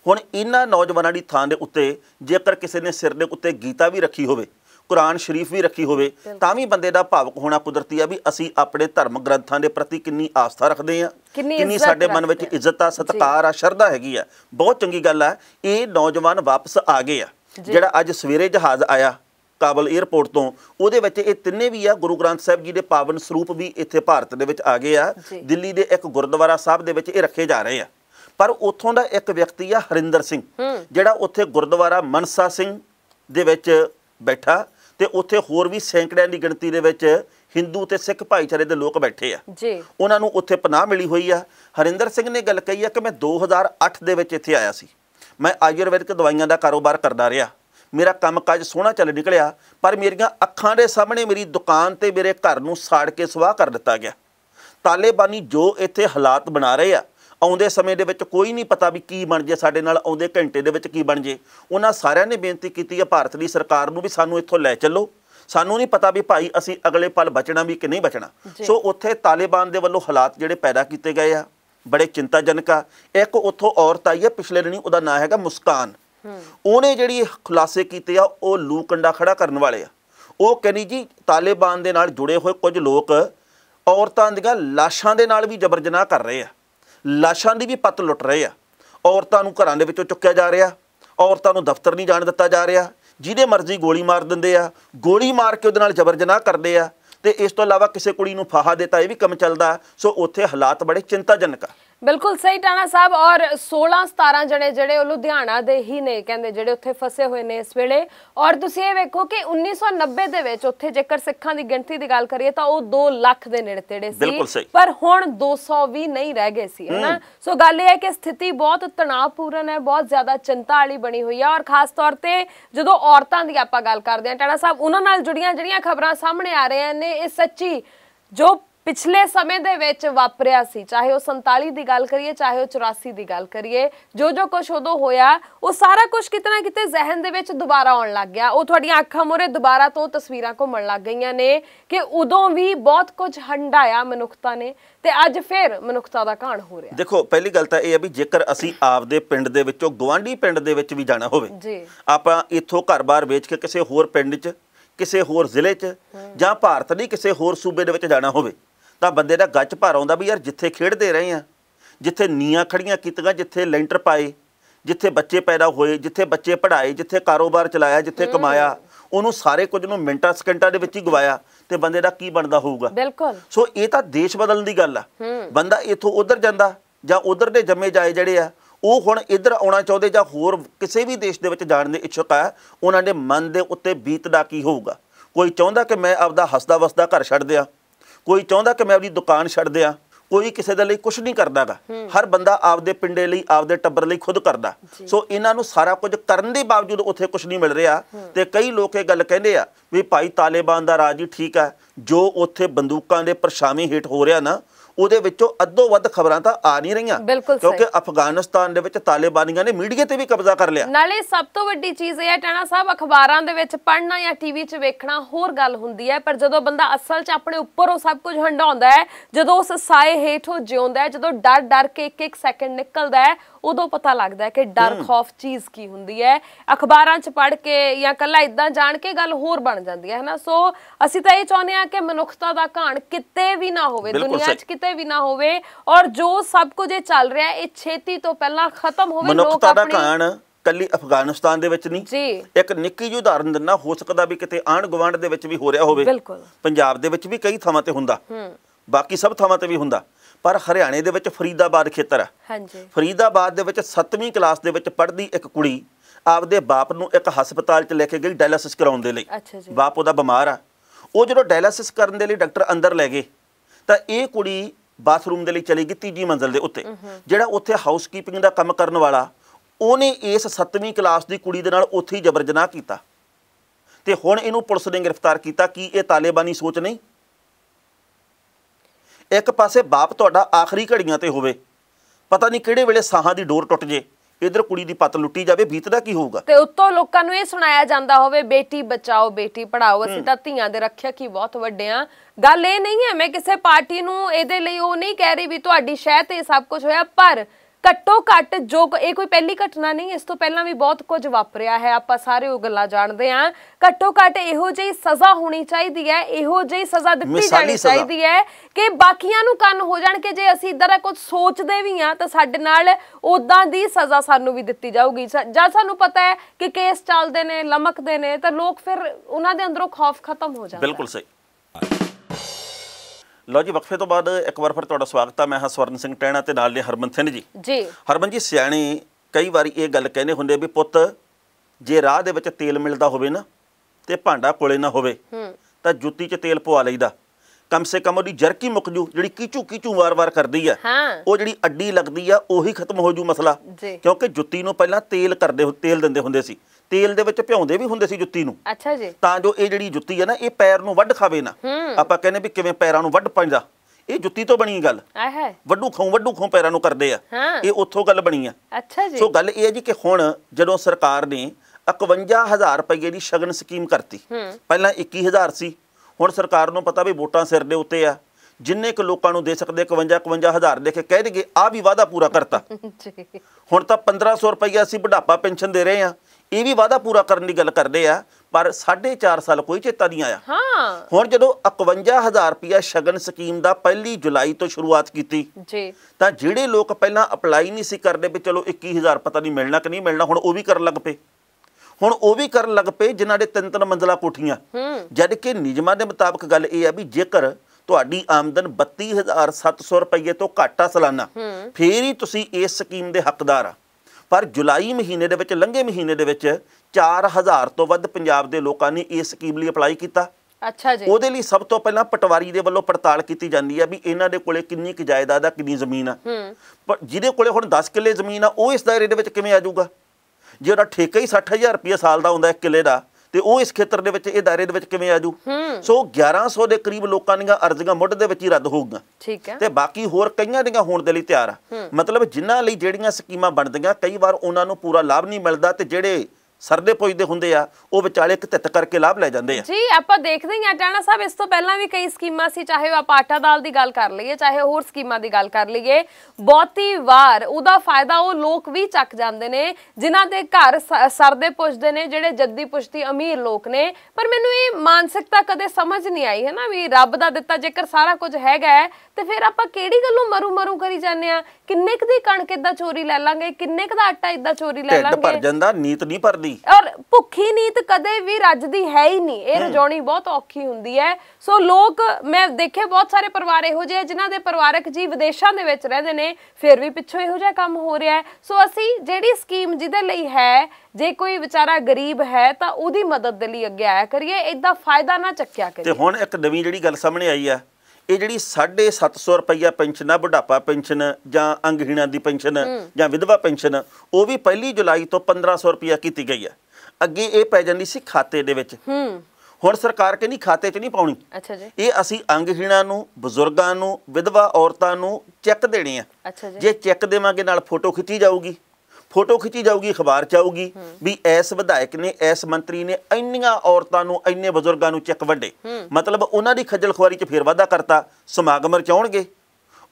ਹੁਣ ਇਹਨਾਂ ਨੌਜਵਾਨਾਂ ਦੀ ਥਾਂ ਦੇ ਉੱਤੇ ਜੇਕਰ ਕਿਸੇ ਨੇ ਸਿਰ ਦੇ ਉੱਤੇ ਗੀਤਾ ਵੀ ਰੱਖੀ ਹੋਵੇ ਕੁਰਾਨ ਸ਼ਰੀਫ ਵੀ ਰੱਖੀ ਹੋਵੇ ਤਾਂ ਵੀ ਬੰਦੇ ਦਾ ਭਾਵਕ ਹੋਣਾ ਕੁਦਰਤੀ ਆ ਵੀ ਅਸੀਂ ਆਪਣੇ ਧਰਮ ਗ੍ਰੰਥਾਂ ਦੇ ਪ੍ਰਤੀ ਕਿੰਨੀ ਆਸਥਾ ਰੱਖਦੇ ਆ ਕਿੰਨੀ ਸਾਡੇ ਮਨ ਵਿੱਚ ਇੱਜ਼ਤ ਆ ਸਤਕਾਰ ਆ ਸ਼ਰਧਾ ਹੈਗੀ ਆ ਬਹੁਤ ਚੰਗੀ ਗੱਲ ਆ ਇਹ ਨੌਜਵਾਨ ਵਾਪਸ ਆ ਗਏ ਆ ਜਿਹੜਾ ਅੱਜ ਸਵੇਰੇ ਜਹਾਜ਼ ਆਇਆ ਕਾਬਲ 에ਅਰਪੋਰਟ ਤੋਂ ਉਹਦੇ ਵਿੱਚ ਇਹ ਤਿੰਨੇ ਵੀ ਆ ਗੁਰੂ ਗ੍ਰੰਥ ਸਾਹਿਬ ਜੀ ਦੇ ਪਾਵਨ ਸਰੂਪ ਵੀ ਇੱਥੇ ਭਾਰਤ ਦੇ ਵਿੱਚ ਆ ਗਏ ਆ ਦਿੱਲੀ ਦੇ ਇੱਕ ਗੁਰਦੁਆਰਾ ਸਾਹਿਬ ਦੇ ਵਿੱਚ ਇਹ ਰੱਖੇ ਜਾ ਰਹੇ ਆ ਪਰ ਉੱਥੋਂ ਦਾ ਇੱਕ ਵਿਅਕਤੀ ਆ ਹਰਿੰਦਰ ਸਿੰਘ ਜਿਹੜਾ ਉੱਥੇ ਗੁਰਦੁਆਰਾ ਮਨਸਾ ਸਿੰਘ ਦੇ ਵਿੱਚ ਬੈਠਾ ਤੇ ਉੱਥੇ ਹੋਰ ਵੀ ਸੈਂਕੜਿਆਂ ਦੀ ਗਿਣਤੀ ਦੇ ਵਿੱਚ ਹਿੰਦੂ ਤੇ ਸਿੱਖ ਭਾਈਚਾਰੇ ਦੇ ਲੋਕ ਬੈਠੇ ਆ ਜੀ ਉਹਨਾਂ ਨੂੰ ਉੱਥੇ ਪਨਾਹ ਮਿਲੀ ਹੋਈ ਆ ਹਰਿੰਦਰ ਸਿੰਘ ਨੇ ਗੱਲ ਕਹੀ ਆ ਕਿ ਮੈਂ 2008 ਦੇ ਵਿੱਚ ਇੱਥੇ ਆਇਆ ਸੀ ਮੈਂ ਆਯੁਰਵੈਦਿਕ ਦਵਾਈਆਂ ਦਾ ਕਾਰੋਬਾਰ ਕਰਦਾ ਰਿਹਾ ਮੇਰਾ ਕੰਮਕਾਜ ਸੋਹਣਾ ਚੱਲ ਨਿਕਲਿਆ ਪਰ ਮੇਰੀਆਂ ਅੱਖਾਂ ਦੇ ਸਾਹਮਣੇ ਮੇਰੀ ਦੁਕਾਨ ਤੇ ਮੇਰੇ ਘਰ ਨੂੰ ਸਾੜ ਕੇ ਸਵਾਹ ਕਰ ਦਿੱਤਾ ਗਿਆ ਤਾਲਿਬਾਨੀ ਜੋ ਇੱਥੇ ਹਾਲਾਤ ਬਣਾ ਰਹੇ ਆ ਆਉਂਦੇ ਸਮੇਂ ਦੇ ਵਿੱਚ ਕੋਈ ਨਹੀਂ ਪਤਾ ਵੀ ਕੀ ਬਣ ਜੇ ਸਾਡੇ ਨਾਲ ਆਉਂਦੇ ਘੰਟੇ ਦੇ ਵਿੱਚ ਕੀ ਬਣ ਜੇ ਉਹਨਾਂ ਸਾਰਿਆਂ ਨੇ ਬੇਨਤੀ ਕੀਤੀ ਹੈ ਭਾਰਤ ਦੀ ਸਰਕਾਰ ਨੂੰ ਵੀ ਸਾਨੂੰ ਇੱਥੋਂ ਲੈ ਚੱਲੋ ਸਾਨੂੰ ਨਹੀਂ ਪਤਾ ਵੀ ਭਾਈ ਅਸੀਂ ਅਗਲੇ ਪਲ ਬਚਣਾ ਵੀ ਕਿ ਨਹੀਂ ਬਚਣਾ ਸੋ ਉੱਥੇ ਤਾਲਿਬਾਨ ਦੇ ਵੱਲੋਂ ਹਾਲਾਤ ਜਿਹੜੇ ਪੈਦਾ ਕੀਤੇ ਗਏ ਆ ਬੜੇ ਚਿੰਤਾਜਨਕ ਆ ਇੱਕ ਉੱਥੋਂ ਔਰਤ ਆਈ ਹੈ ਪਿਛਲੇ ਦਿਨੀ ਉਹਦਾ ਨਾਂ ਹੈਗਾ ਮੁਸਕਾਨ ਉਹਨੇ ਜਿਹੜੀ ਖੁਲਾਸੇ ਕੀਤੇ ਆ ਉਹ ਲੂ ਕੰਡਾ ਖੜਾ ਕਰਨ ਵਾਲੇ ਆ ਉਹ ਕਹਿੰਦੀ ਜੀ ਤਾਲਿਬਾਨ ਦੇ ਨਾਲ ਜੁੜੇ ਹੋਏ ਕੁਝ ਲੋਕ ਔਰਤਾਂ ਦੀਆਂ ਲਾਸ਼ਾਂ ਦੇ ਨਾਲ ਵੀ ਜਬਰ ਜਨਾਹ ਕਰ ਰਹੇ ਆ ਲਾਸ਼ਾਂ ਦੀ ਵੀ ਪੱਤ ਲੁੱਟ ਰਹੇ ਆ ਔਰਤਾਂ ਨੂੰ ਘਰਾਂ ਦੇ ਵਿੱਚੋਂ ਚੁੱਕਿਆ ਜਾ ਰਿਹਾ ਔਰਤਾਂ ਨੂੰ ਦਫ਼ਤਰ ਨਹੀਂ ਜਾਣ ਦਿੱਤਾ ਜਾ ਰਿਹਾ ਜਿਹਦੇ ਮਰਜ਼ੀ ਗੋਲੀ ਮਾਰ ਦਿੰਦੇ ਆ ਗੋਲੀ ਮਾਰ ਕੇ ਉਹਦੇ ਨਾਲ ਜ਼ਬਰ ਜਨਾਹ ਕਰਦੇ ਆ ਤੇ ਇਸ ਤੋਂ ਇਲਾਵਾ ਕਿਸੇ ਕੁੜੀ ਨੂੰ ਫਾਹਾ ਦਿੱਤਾ ਇਹ ਵੀ ਕੰਮ ਚੱਲਦਾ ਸੋ ਉੱਥੇ ਹਾਲਾਤ ਬੜੇ ਚਿੰਤਾਜਨਕ ਆ ਬਿਲਕੁਲ ਸਹੀ ਟਾਣਾ ਸਾਹਿਬ ਔਰ 16 17 ਜਣੇ ਜਿਹੜੇ ਉਹ ਲੁਧਿਆਣਾ ਦੇ ਹੀ ਨੇ ਕਹਿੰਦੇ ਜਿਹੜੇ ਉੱਥੇ ਫਸੇ ਹੋਏ ਨੇ ਇਸ ਵੇਲੇ ਔਰ ਤੁਸੀਂ ਇਹ ਵੇਖੋ ਕਿ 1990 ਦੇ ਵਿੱਚ ਉੱਥੇ ਜੇਕਰ ਸਿੱਖਾਂ ਦੀ ਗਿਣਤੀ ਦੀ ਗੱਲ ਕਰੀਏ ਤਾਂ ਉਹ 2 ਲੱਖ ਦੇ ਨੇੜੇ ਤੇੜੇ ਸੀ ਪਰ ਹੁਣ 200 ਵੀ ਨਹੀਂ ਰਹਿ ਗਏ ਸੀ ਹੈਨਾ ਸੋ ਗੱਲ ਇਹ ਹੈ ਕਿ ਸਥਿਤੀ ਬਹੁਤ ਤਣਾਅਪੂਰਨ ਹੈ ਬਹੁਤ ਜ਼ਿਆਦਾ ਚਿੰਤਾ ਵਾਲੀ ਬਣੀ ਹੋਈ ਹੈ ਔਰ ਖਾਸ ਤੌਰ ਤੇ ਜਦੋਂ ਔਰਤਾਂ ਦੀ ਆਪਾਂ ਗੱਲ ਕਰਦੇ ਹਾਂ ਟਾਣਾ ਸਾਹਿਬ ਉਹਨਾਂ ਨਾਲ ਜੁੜੀਆਂ ਜਿਹੜੀਆਂ ਖਬਰਾਂ ਸਾਹਮਣੇ ਆ ਰਹੀਆਂ ਨੇ ਇਹ ਸੱਚੀ ਜੋ ਪਿਛਲੇ ਸਮੇਂ ਦੇ ਵਿੱਚ ਵਾਪਰਿਆ ਸੀ ਚਾਹੇ ਉਹ 47 ਦੀ ਗੱਲ ਕਰੀਏ ਚਾਹੇ ਉਹ 84 ਦੀ ਗੱਲ ਕਰੀਏ ਜੋ ਜੋ ਕੁਝ ਉਦੋਂ ਹੋਇਆ ਉਹ ਸਾਰਾ ਕੁਝ ਕਿਤਨਾ ਕਿਤੇ ਜ਼ਹਿਨ ਦੇ ਵਿੱਚ ਦੁਬਾਰਾ ਆਉਣ ਲੱਗ ਗਿਆ ਉਹ ਤੁਹਾਡੀਆਂ ਅੱਖਾਂ ਮੋਰੇ ਦੁਬਾਰਾ ਤੋਂ ਤਸਵੀਰਾਂ ਘੁੰਮਣ ਲੱਗ ਗਈਆਂ ਨੇ ਕਿ ਉਦੋਂ ਵੀ ਬਹੁਤ ਕੁਝ ਹੰਡਾਇਆ ਮਨੁੱਖਤਾ ਨੇ ਤੇ ਅੱਜ ਫੇਰ ਮਨੁੱਖਤਾ ਦਾ ਕਾਣ ਹੋ ਰਿਹਾ ਦੇਖੋ ਪਹਿਲੀ ਗੱਲ ਤਾਂ ਇਹ ਹੈ ਵੀ ਜੇਕਰ ਅਸੀਂ ਆਪਦੇ ਪਿੰਡ ਦੇ ਵਿੱਚੋਂ ਗਵਾਂਢੀ ਪਿੰਡ ਦੇ ਵਿੱਚ ਵੀ ਜਾਣਾ ਹੋਵੇ ਜੀ ਆਪਾਂ ਇੱਥੋਂ ਘਰ-ਬਾਰ ਵੇਚ ਕੇ ਕਿਸੇ ਹੋਰ ਪਿੰਡ 'ਚ ਕਿਸੇ ਹੋਰ ਜ਼ਿਲ੍ਹੇ 'ਚ ਜਾਂ ਭਾਰਤ ਦੇ ਕਿਸੇ ਹੋਰ ਸੂਬੇ ਦੇ ਵਿੱਚ ਜਾਣਾ ਹੋਵੇ ਤਾਂ ਬੰਦੇ ਦਾ ਗੱਜ ਭਰ ਆਉਂਦਾ ਵੀ ਯਾਰ ਜਿੱਥੇ ਖੇਡਦੇ ਰਹੇ ਆ ਜਿੱਥੇ ਨੀਆਂ ਖੜੀਆਂ ਕੀਤੀਆਂ ਜਿੱਥੇ ਲੈਂਟਰ ਪਾਏ ਜਿੱਥੇ ਬੱਚੇ ਪੈਦਾ ਹੋਏ ਜਿੱਥੇ ਬੱਚੇ ਪੜ੍ਹਾਏ ਜਿੱਥੇ ਕਾਰੋਬਾਰ ਚਲਾਇਆ ਜਿੱਥੇ ਕਮਾਇਆ ਉਹਨੂੰ ਸਾਰੇ ਕੁਝ ਨੂੰ ਮਿੰਟਾਂ ਸਕਿੰਟਾਂ ਦੇ ਵਿੱਚ ਹੀ ਗਵਾਇਆ ਤੇ ਬੰਦੇ ਦਾ ਕੀ ਬਣਦਾ ਹੋਊਗਾ ਬਿਲਕੁਲ ਸੋ ਇਹ ਤਾਂ ਦੇਸ਼ ਬਦਲਣ ਦੀ ਗੱਲ ਆ ਬੰਦਾ ਇਥੋਂ ਉਧਰ ਜਾਂਦਾ ਜਾਂ ਉਧਰ ਦੇ ਜੰਮੇ ਜਾਏ ਜਿਹੜੇ ਆ ਉਹ ਹੁਣ ਇੱਧਰ ਆਉਣਾ ਚਾਹੁੰਦੇ ਜਾਂ ਹੋਰ ਕਿਸੇ ਵੀ ਦੇਸ਼ ਦੇ ਵਿੱਚ ਜਾਣ ਦੇ ਇੱਛੁਕ ਆ ਉਹਨਾਂ ਦੇ ਮਨ ਦੇ ਉੱਤੇ ਬੀਤਦਾ ਕੀ ਹੋਊਗਾ ਕੋਈ ਚਾਹੁੰਦਾ ਕਿ ਮੈਂ ਆਪਦਾ ਹੱਸਦਾ ਵਸਦਾ ਘਰ ਛੱਡ ਦਿਆਂ ਕੋਈ ਚਾਹੁੰਦਾ ਕਿ ਮੈਂ ਆਪਣੀ ਦੁਕਾਨ ਛੱਡ ਦਿਆਂ ਕੋਈ ਕਿਸੇ ਦੇ ਲਈ ਕੁਝ ਨਹੀਂ ਕਰਦਾਗਾ ਹਰ ਬੰਦਾ ਆਪਦੇ ਪਿੰਡੇ ਲਈ ਆਪਦੇ ਟੱਬਰ ਲਈ ਖੁਦ ਕਰਦਾ ਸੋ ਇਹਨਾਂ ਨੂੰ ਸਾਰਾ ਕੁਝ ਕਰਨ ਦੇ ਬਾਵਜੂਦ ਉੱਥੇ ਕੁਝ ਨਹੀਂ ਮਿਲ ਰਿਹਾ ਤੇ ਕਈ ਲੋਕ ਇਹ ਗੱਲ ਕਹਿੰਦੇ ਆ ਵੀ ਭਾਈ ਤਾਲਿਬਾਨ ਦਾ ਰਾਜ ਹੀ ਠੀਕ ਆ ਜੋ ਉੱਥੇ ਬੰਦੂਕਾਂ ਦੇ ਪਰਛਾਵੇਂ ਹੇਠ ਹੋ ਰਿਹਾ ਨਾ ਉਹਦੇ ਵਿੱਚੋਂ ਅੱਧੋ ਵੱਧ ਖਬਰਾਂ ਤਾਂ ਆ ਨਹੀਂ ਰਹੀਆਂ ਕਿਉਂਕਿ ਅਫਗਾਨਿਸਤਾਨ ਦੇ ਵਿੱਚ ਤਾਲਿਬਾਨੀਆਂ ਨੇ ਮੀਡੀਆ ਤੇ ਵੀ ਕਬਜ਼ਾ ਕਰ ਲਿਆ ਨਾਲੇ ਸਭ ਤੋਂ ਵੱਡੀ ਚੀਜ਼ ਇਹ ਹੈ ਟਾਣਾ ਸਾਹਿਬ ਅਖਬਾਰਾਂ ਦੇ ਵਿੱਚ ਪੜ੍ਹਨਾ ਜਾਂ ਟੀਵੀ 'ਚ ਵੇਖਣਾ ਹੋਰ ਗੱਲ ਹੁੰਦੀ ਹੈ ਪਰ ਜਦੋਂ ਬੰਦਾ ਅਸਲ 'ਚ ਆਪਣੇ ਉੱਪਰ ਉਹ ਸਭ ਕੁਝ ਹੰਡਾਉਂਦਾ ਹੈ ਜਦੋਂ ਉਸ ਸਾਏ ਹੇਠੋਂ ਜਿਉਂਦਾ ਹੈ ਜਦੋਂ ਡਰ ਡਰ ਕੇ ਇੱਕ ਇੱਕ ਸੈਕਿੰਡ ਨਿਕਲਦਾ ਹੈ ਉਦੋਂ ਪਤਾ ਲੱਗਦਾ ਹੈ ਕਿ ਡਰ ਖੌਫ ਚੀਜ਼ ਕੀ ਹੁੰਦੀ ਹੈ ਅਖਬਾਰਾਂ 'ਚ ਪੜ ਕੇ ਜਾਂ ਕੱਲਾ ਇਦਾਂ ਜਾਣ ਕੇ ਗੱਲ ਹੋਰ ਬਣ ਜਾਂਦੀ ਹੈ ਹਨਾ ਸੋ ਅਸੀਂ ਤਾਂ ਇਹ ਚਾਹੁੰਦੇ ਆ ਕਿ ਮਨੁੱਖਤਾ ਦਾ ਘਾਣ ਕਿਤੇ ਵੀ ਨਾ ਹੋਵੇ ਦੁਨੀਆ 'ਚ ਕਿਤੇ ਵੀ ਨਾ ਹੋਵੇ ਔਰ ਜੋ ਸਭ ਕੁਝ ਇਹ ਚੱਲ ਰਿਹਾ ਇਹ ਛੇਤੀ ਤੋਂ ਪਹਿਲਾਂ ਖਤਮ ਹੋਵੇ ਲੋਕ ਆਪਣੀ ਮਨੁੱਖਤਾ ਦਾ ਘਾਣ ਕੱਲੀ ਅਫਗਾਨਿਸਤਾਨ ਦੇ ਵਿੱਚ ਨਹੀਂ ਜੀ ਇੱਕ ਨਿੱਕੀ ਜਿਹੀ ਉਦਾਹਰਨ ਦਿੰਨਾ ਹੋ ਸਕਦਾ ਵੀ ਕਿਤੇ ਆਣ ਗਵਾਂਡ ਦੇ ਵਿੱਚ ਵੀ ਹੋ ਰਿਹਾ ਹੋਵੇ ਬਿਲਕੁਲ ਪੰਜਾਬ ਦੇ ਵਿੱਚ ਵੀ ਕਈ ਥਾਵਾਂ ਤੇ ਹੁੰਦਾ ਹੂੰ ਬਾਕੀ ਸਭ ਥਾਵਾਂ ਤੇ ਵੀ ਹੁੰਦਾ ਪਰ ਹਰਿਆਣੇ ਦੇ ਵਿੱਚ ਫਰੀਦਾਬਾਦ ਖੇਤਰ ਹੈ ਹਾਂਜੀ ਫਰੀਦਾਬਾਦ ਦੇ ਵਿੱਚ 7ਵੀਂ ਕਲਾਸ ਦੇ ਵਿੱਚ ਪੜ੍ਹਦੀ ਇੱਕ ਕੁੜੀ ਆਪਦੇ ਬਾਪ ਨੂੰ ਇੱਕ ਹਸਪਤਾਲ 'ਚ ਲੈ ਕੇ ਗਈ ਡਾਇਲਿਸਿਸ ਕਰਾਉਣ ਦੇ ਲਈ ਬਾਪ ਉਹਦਾ ਬਿਮਾਰ ਆ ਉਹ ਜਦੋਂ ਡਾਇਲਿਸਿਸ ਕਰਨ ਦੇ ਲਈ ਡਾਕਟਰ ਅੰਦਰ ਲੈ ਗਏ ਤਾਂ ਇਹ ਕੁੜੀ ਬਾਥਰੂਮ ਦੇ ਲਈ ਚਲੀ ਗਈ ਤੀਜੀ ਮੰਜ਼ਲ ਦੇ ਉੱਤੇ ਜਿਹੜਾ ਉੱਥੇ ਹਾਊਸਕੀਪਿੰਗ ਦਾ ਕੰਮ ਕਰਨ ਵਾਲਾ ਉਹਨੇ ਇਸ 7ਵੀਂ ਕਲਾਸ ਦੀ ਕੁੜੀ ਦੇ ਨਾਲ ਉੱਥੇ ਹੀ ਜ਼ਬਰ ਜਨਾਹ ਕੀਤਾ ਤੇ ਹੁਣ ਇਹਨੂੰ ਪੁਲਿਸ ਨੇ ਗ੍ਰਿਫਤਾਰ ਕੀਤਾ ਕਿ ਇਹ ਤਾਲਿਬਾਨੀ ਸੋਚ ਨਹੀਂ ਇੱਕ ਪਾਸੇ ਬਾਪ ਤੁਹਾਡਾ ਆਖਰੀ ਘੜੀਆਂ ਤੇ ਹੋਵੇ ਪਤਾ ਨਹੀਂ ਕਿਹੜੇ ਵੇਲੇ ਸਾਹਾਂ ਦੀ ਡੋਰ ਟੁੱਟ ਜੇ ਇਧਰ ਕੁੜੀ ਦੀ ਪੱਤ ਲੁੱਟੀ ਜਾਵੇ ਬੀਤਦਾ ਕੀ ਹੋਊਗਾ ਤੇ ਉੱਤੋਂ ਲੋਕਾਂ ਨੂੰ ਇਹ ਸੁਣਾਇਆ ਜਾਂਦਾ ਹੋਵੇ ਬੇਟੀ ਬਚਾਓ ਬੇਟੀ ਪੜਾਓ ਅਸੀਂ ਤਾਂ ਧੀਆਂ ਦੇ ਰੱਖਿਆ ਕੀ ਬਹੁਤ ਵੱਡੇ ਆ ਗੱਲ ਇਹ ਨਹੀਂ ਹੈ ਮੈਂ ਕਿਸੇ ਪਾਰਟੀ ਨੂੰ ਇਹਦੇ ਲਈ ਉਹ ਨਹੀਂ ਕਹਿ ਰਹੀ ਵੀ ਤੁਹਾਡੀ ਸ਼ਹਿ ਤੇ ਸਭ ਕੁਝ ਹੋਇਆ ਪਰ ਘੱਟੋ ਘੱਟ ਜੋ ਇਹ ਕੋਈ ਪਹਿਲੀ ਘਟਨਾ ਨਹੀਂ ਇਸ ਤੋਂ ਪਹਿਲਾਂ ਵੀ ਬਹੁਤ ਕੁਝ ਵਾਪਰਿਆ ਹੈ ਆਪਾਂ ਸਾਰੇ ਉਹ ਗੱਲਾਂ ਜਾਣਦੇ ਆਂ ਘੱਟੋ ਘੱਟ ਇਹੋ ਜਿਹੀ ਸਜ਼ਾ ਹੋਣੀ ਚਾਹੀਦੀ ਹੈ ਇਹੋ ਜਿਹੀ ਸਜ਼ਾ ਦਿੱਤੀ ਜਾਣੀ ਚਾਹੀਦੀ ਹੈ ਕਿ ਬਾਕੀਆਂ ਨੂੰ ਕੰਨ ਹੋ ਜਾਣ ਕਿ ਜੇ ਅਸੀਂ ਇਦਾਂ ਦਾ ਕੁਝ ਸੋਚਦੇ ਵੀ ਆਂ ਤਾਂ ਸਾਡੇ ਨਾਲ ਉਦਾਂ ਦੀ ਸਜ਼ਾ ਸਾਨੂੰ ਵੀ ਦਿੱਤੀ ਜਾਊਗੀ ਜਦ ਸਾਨੂੰ ਪਤਾ ਹੈ ਕਿ ਕੇਸ ਚੱਲਦੇ ਨੇ ਲਮਕਦੇ ਨੇ ਤਾਂ ਲੋਕ ਫਿਰ ਉਹਨਾਂ ਦੇ ਅੰਦਰੋਂ ਖੌਫ ਖਤਮ ਹੋ ਜਾਂਦਾ ਬਿਲਕੁਲ ਸਹੀ ਲਓ ਜੀ ਵਕਫੇ ਤੋਂ ਬਾਅਦ ਇੱਕ ਵਾਰ ਫਿਰ ਤੁਹਾਡਾ ਸਵਾਗਤ ਆ ਮੈਂ ਹਾਂ ਸਵਰਨ ਸਿੰਘ ਟੈਣਾ ਤੇ ਨਾਲ ਨੇ ਹਰਮਨ ਸਿੰਘ ਜੀ ਜੀ ਹਰਮਨ ਜੀ ਸਿਆਣੀ ਕਈ ਵਾਰੀ ਇਹ ਗੱਲ ਕਹਿੰਦੇ ਹੁੰਦੇ ਵੀ ਪੁੱਤ ਜੇ ਰਾਹ ਦੇ ਵਿੱਚ ਤੇਲ ਮਿਲਦਾ ਹੋਵੇ ਨਾ ਤੇ ਭਾਂਡਾ ਕੋਲੇ ਨਾ ਹੋਵੇ ਤਾਂ ਜੁੱਤੀ 'ਚ ਤੇਲ ਪਵਾ ਲਈਦਾ ਕਮ ਸੇ ਕਮ ਉਹਦੀ ਜਰਕੀ ਮੁੱਕ ਜੂ ਜਿਹੜੀ ਕੀਚੂ ਕੀਚੂ ਵਾਰ-ਵਾਰ ਕਰਦੀ ਆ ਉਹ ਜਿਹੜੀ ਅੱਡੀ ਲੱਗਦੀ ਆ ਉਹੀ ਖਤਮ ਹੋ ਜੂ ਮਸਲਾ ਕਿਉਂਕਿ ਜੁੱਤੀ ਨੂੰ ਪਹਿਲਾਂ ਤੇਲ ਕਰਦੇ ਤੇਲ ਦਿੰਦੇ ਹੁੰਦੇ ਸੀ ਤੇਲ ਦੇ ਵਿੱਚ ਭਿਉਂਦੇ ਵੀ ਹੁੰਦੇ ਸੀ ਜੁੱਤੀ ਨੂੰ ਅੱਛਾ ਜੀ ਤਾਂ ਜੋ ਇਹ ਜਿਹੜੀ ਜੁੱਤੀ ਹੈ ਨਾ ਇਹ ਪੈਰ ਨੂੰ ਵੱਢ ਖਾਵੇ ਨਾ ਆਪਾਂ ਕਹਿੰਦੇ ਵੀ ਕਿਵੇਂ ਪੈਰਾਂ ਨੂੰ ਵੱਢ ਪੈਂਦਾ ਇਹ ਜੁੱਤੀ ਤੋਂ ਬਣੀ ਗੱਲ ਆਹੇ ਵੱਡੂ ਖੋਂ ਵੱਡੂ ਖੋਂ ਪੈਰਾਂ ਨੂੰ ਕਰਦੇ ਆ ਇਹ ਉੱਥੋਂ ਗੱਲ ਬਣੀ ਆ ਅੱਛਾ ਜੀ ਸੋ ਗੱਲ ਇਹ ਹੈ ਜੀ ਕਿ ਹੁਣ ਜਦੋਂ ਸਰਕਾਰ ਨੇ 51000 ਰੁਪਏ ਦੀ ਸ਼ਗਨ ਸਕੀਮ ਕਰਤੀ ਪਹਿਲਾਂ 21000 ਸੀ ਹੁਣ ਸਰਕਾਰ ਨੂੰ ਪਤਾ ਵੀ ਵੋਟਾਂ ਸਿਰ ਦੇ ਉੱਤੇ ਆ ਜਿੰਨੇ ਕੁ ਲੋਕਾਂ ਨੂੰ ਦੇ ਸਕਦੇ 51 51000 ਦੇ ਕੇ ਕਹਿ ਦੇਗੇ ਆ ਵੀ ਵਾਦਾ ਪੂਰਾ ਕਰਤਾ [LAUGHS] ਹੁਣ ਤਾਂ 1500 ਰੁਪਏ ਅਸੀਂ ਬੁਢਾਪਾ ਪੈਨਸ਼ਨ ਦੇ ਰਹੇ ਆ ਇਹ ਵੀ ਵਾਅਦਾ ਪੂਰਾ ਕਰਨ ਦੀ ਗੱਲ ਕਰਦੇ ਆ ਪਰ 4.5 ਸਾਲ ਕੋਈ ਚੇਤਾ ਨਹੀਂ ਆਇਆ ਹਾਂ ਹੁਣ ਜਦੋਂ 51000 ਰੁਪਿਆ ਸ਼ਗਨ ਸਕੀਮ ਦਾ ਪਹਿਲੀ ਜੁਲਾਈ ਤੋਂ ਸ਼ੁਰੂਆਤ ਕੀਤੀ ਜੀ ਤਾਂ ਜਿਹੜੇ ਲੋਕ ਪਹਿਲਾਂ ਅਪਲਾਈ ਨਹੀਂ ਸੀ ਕਰਦੇ ਵੀ ਚਲੋ 21000 ਪਤਾ ਨਹੀਂ ਮਿਲਣਾ ਕਿ ਨਹੀਂ ਮਿਲਣਾ ਹੁਣ ਉਹ ਵੀ ਕਰਨ ਲੱਗ ਪਏ ਹੁਣ ਉਹ ਵੀ ਕਰਨ ਲੱਗ ਪਏ ਜਿਨ੍ਹਾਂ ਦੇ ਤਿੰਨ ਤਿੰਨ ਮੰਜ਼ਲਾ ਕੋਠੀਆਂ ਜਦ ਕਿ ਨਿਯਮਾਂ ਦੇ ਮੁਤਾਬਕ ਗੱਲ ਇਹ ਆ ਵੀ ਜੇਕਰ ਤੁਹਾਡੀ ਆਮਦਨ 32700 ਰੁਪਏ ਤੋਂ ਘੱਟ ਆ ਸਾਲਾਨਾ ਫੇਰ ਹੀ ਤੁਸੀਂ ਇਸ ਸਕੀਮ ਦੇ ਹੱਕਦਾਰ ਆ ਪਰ ਜੁਲਾਈ ਮਹੀਨੇ ਦੇ ਵਿੱਚ ਲੰਘੇ ਮਹੀਨੇ ਦੇ ਵਿੱਚ 4000 ਤੋਂ ਵੱਧ ਪੰਜਾਬ ਦੇ ਲੋਕਾਂ ਨੇ ਇਸ ਸਕੀਮ ਲਈ ਅਪਲਾਈ ਕੀਤਾ ਅੱਛਾ ਜੀ ਉਹਦੇ ਲਈ ਸਭ ਤੋਂ ਪਹਿਲਾਂ ਪਟਵਾਰੀ ਦੇ ਵੱਲੋਂ ਪੜਤਾਲ ਕੀਤੀ ਜਾਂਦੀ ਹੈ ਵੀ ਇਹਨਾਂ ਦੇ ਕੋਲੇ ਕਿੰਨੀ ਕੁ ਜਾਇਦਾਦ ਆ ਕਿੰਨੀ ਜ਼ਮੀਨ ਆ ਪਰ ਜਿਹਦੇ ਕੋਲੇ ਹੁਣ 10 ਕਿੱਲੇ ਜ਼ਮੀਨ ਆ ਉਹ ਇਸ ਦਾਇਰੇ ਦੇ ਵਿੱਚ ਕਿਵੇਂ ਆ ਜਾਊਗਾ ਜੇ ਉਹਦਾ ਠੇਕਾ ਹੀ 60000 ਰੁਪਏ ਸਾਲ ਦਾ ਹੁੰਦਾ ਇੱਕ ਕਿੱਲੇ ਦਾ ਤੇ ਉਹ ਇਸ ਖੇਤਰ ਦੇ ਵਿੱਚ ਇਹ ਦਾਇਰੇ ਦੇ ਵਿੱਚ ਕਿਵੇਂ ਆਜੂ ਸੋ 1100 ਦੇ ਕਰੀਬ ਲੋਕਾਂ ਦੀਆਂ ਅਰਜ਼ੀਆਂ ਮੁੱਢ ਦੇ ਵਿੱਚ ਹੀ ਰੱਦ ਹੋ ਗਈਆਂ ਠੀਕ ਹੈ ਤੇ ਬਾਕੀ ਹੋਰ ਕਈਆਂ ਦੀਆਂ ਹੋਣ ਦੇ ਲਈ ਤਿਆਰ ਆ ਮਤਲਬ ਜਿਨ੍ਹਾਂ ਲਈ ਜਿਹੜੀਆਂ ਸਕੀਮਾਂ ਬਣਦੀਆਂ ਕਈ ਵਾਰ ਉਹਨਾਂ ਨੂੰ ਪੂਰਾ ਲਾਭ ਨਹੀਂ ਮਿਲਦਾ ਤੇ ਜਿਹੜੇ ਸਰਦੇ ਪੁੱਜਦੇ ਹੁੰਦੇ ਆ ਉਹ ਵਿਚਾਲੇ ਇੱਕ ਤਿੱਤ ਕਰਕੇ ਲਾਭ ਲੈ ਜਾਂਦੇ ਆ ਜੀ ਆਪਾਂ ਦੇਖਦੇ ਹਾਂ ਟਾਣਾ ਸਾਹਿਬ ਇਸ ਤੋਂ ਪਹਿਲਾਂ ਵੀ ਕਈ ਸਕੀਮਾਂ ਸੀ ਚਾਹੇ ਆਪਾਂ ਆਟਾ ਦਾਲ ਦੀ ਗੱਲ ਕਰ ਲਈਏ ਚਾਹੇ ਹੋਰ ਸਕੀਮਾਂ ਦੀ ਗੱਲ ਕਰ ਲਈਏ ਬਹੁਤੀ ਵਾਰ ਉਹਦਾ ਫਾਇਦਾ ਉਹ ਲੋਕ ਵੀ ਚੱਕ ਜਾਂਦੇ ਨੇ ਜਿਨ੍ਹਾਂ ਦੇ ਘਰ ਸਰਦੇ ਪੁੱਜਦੇ ਨੇ ਜਿਹੜੇ ਜੱਦੀ ਪੁਸ਼ਤੀ ਅਮੀਰ ਲੋਕ ਨੇ ਪਰ ਮੈਨੂੰ ਇਹ ਮਾਨਸਿਕਤਾ ਕਦੇ ਸਮਝ ਨਹੀਂ ਆਈ ਹੈ ਨਾ ਵੀ ਰੱਬ ਦਾ ਦਿੱਤਾ ਜੇਕਰ ਸਾਰਾ ਕੁਝ ਹੈਗਾ ਤੇ ਫਿਰ ਆਪਾਂ ਕਿਹੜੀ ਗੱਲੋਂ ਮਰੂ ਮਰੂ ਕਰੀ ਜਾਂਦੇ ਆ ਕਿੰਨੇ ਕੁ ਦੀ ਕਣਕ ਇਦਾਂ ਚੋਰੀ ਲੈ ਲਾਂਗੇ ਕਿੰਨੇ ਕੁ ਦਾ ਆਟਾ ਇਦਾਂ ਚੋਰੀ ਲੈ ਲਾਂਗੇ ਤੇ ਭਰ ਜਾਂਦਾ ਨੀਤ ਨਹੀਂ ਭਰਦੀ ਦੀ ਔਰ ਭੁੱਖੀ ਨੀਤ ਕਦੇ ਵੀ ਰੱਜਦੀ ਹੈ ਹੀ ਨਹੀਂ ਇਹ ਰਜਾਉਣੀ ਬਹੁਤ ਔਖੀ ਹੁੰਦੀ ਹੈ ਸੋ ਲੋਕ ਮੈਂ ਦੇਖੇ ਬਹੁਤ ਸਾਰੇ ਪਰਿਵਾਰ ਇਹੋ ਜਿਹੇ ਜਿਨ੍ਹਾਂ ਦੇ ਪਰਿਵਾਰਕ ਜੀ ਵਿਦੇਸ਼ਾਂ ਦੇ ਵਿੱਚ ਰਹਿੰਦੇ ਨੇ ਫਿਰ ਵੀ ਪਿੱਛੋਂ ਇਹੋ ਜਿਹਾ ਕੰਮ ਹੋ ਰਿਹਾ ਸੋ ਅਸੀਂ ਜਿਹੜੀ ਸਕੀਮ ਜਿਹਦੇ ਲਈ ਹੈ ਜੇ ਕੋਈ ਵਿਚਾਰਾ ਗਰੀਬ ਹੈ ਤਾਂ ਉਹਦੀ ਮਦਦ ਦੇ ਲਈ ਅੱਗੇ ਆਇਆ ਕਰੀਏ ਇਦਾਂ ਫਾਇਦਾ ਨਾ ਚੱਕਿਆ ਕਰੀਏ ਤੇ ਹੁਣ ਇੱਕ ਨਵੀਂ ਜਿਹੜੀ ਗੱਲ ਸਾਹਮਣੇ ਆਈ ਆ ਇਹ ਜਿਹੜੀ 750 ਰੁਪਈਆ ਪੈਨਸ਼ਨ ਆ ਬੁਢਾਪਾ ਪੈਨਸ਼ਨ ਜਾਂ ਅੰਗਹੀਣਾਂ ਦੀ ਪੈਨਸ਼ਨ ਜਾਂ ਵਿਧਵਾ ਪੈਨਸ਼ਨ ਉਹ ਵੀ ਪਹਿਲੀ ਜੁਲਾਈ ਤੋਂ 1500 ਰੁਪਈਆ ਕੀਤੀ ਗਈ ਹੈ ਅੱਗੇ ਇਹ ਪੈ ਜਾਂਦੀ ਸੀ ਖਾਤੇ ਦੇ ਵਿੱਚ ਹੁਣ ਸਰਕਾਰ ਕਹਿੰਦੀ ਖਾਤੇ 'ਚ ਨਹੀਂ ਪਾਉਣੀ ਅੱਛਾ ਜੀ ਇਹ ਅਸੀਂ ਅੰਗਹੀਣਾਂ ਨੂੰ ਬਜ਼ੁਰਗਾਂ ਨੂੰ ਵਿਧਵਾ ਔਰਤਾਂ ਨੂੰ ਚੈੱਕ ਦੇਣੀ ਆ ਜੇ ਚੈੱਕ ਦੇਵਾਂਗੇ ਨਾਲ ਫੋਟੋ ਖਿੱਚੀ ਜਾਊਗੀ ਫੋਟੋ ਖਿੱਚੀ ਜਾਊਗੀ ਅਖਬਾਰ ਚ ਆਊਗੀ ਵੀ ਐਸ ਵਿਧਾਇਕ ਨੇ ਐਸ ਮੰਤਰੀ ਨੇ ਇੰਨੀਆਂ ਔਰਤਾਂ ਨੂੰ ਇੰਨੇ ਬਜ਼ੁਰਗਾਂ ਨੂੰ ਚੱਕ ਵੱਡੇ ਮਤਲਬ ਉਹਨਾਂ ਦੀ ਖੱਜਲ ਖੁਆਰੀ ਚ ਫੇਰ ਵਾਦਾ ਕਰਤਾ ਸਮਾਗਮ ਰਚਾਉਣਗੇ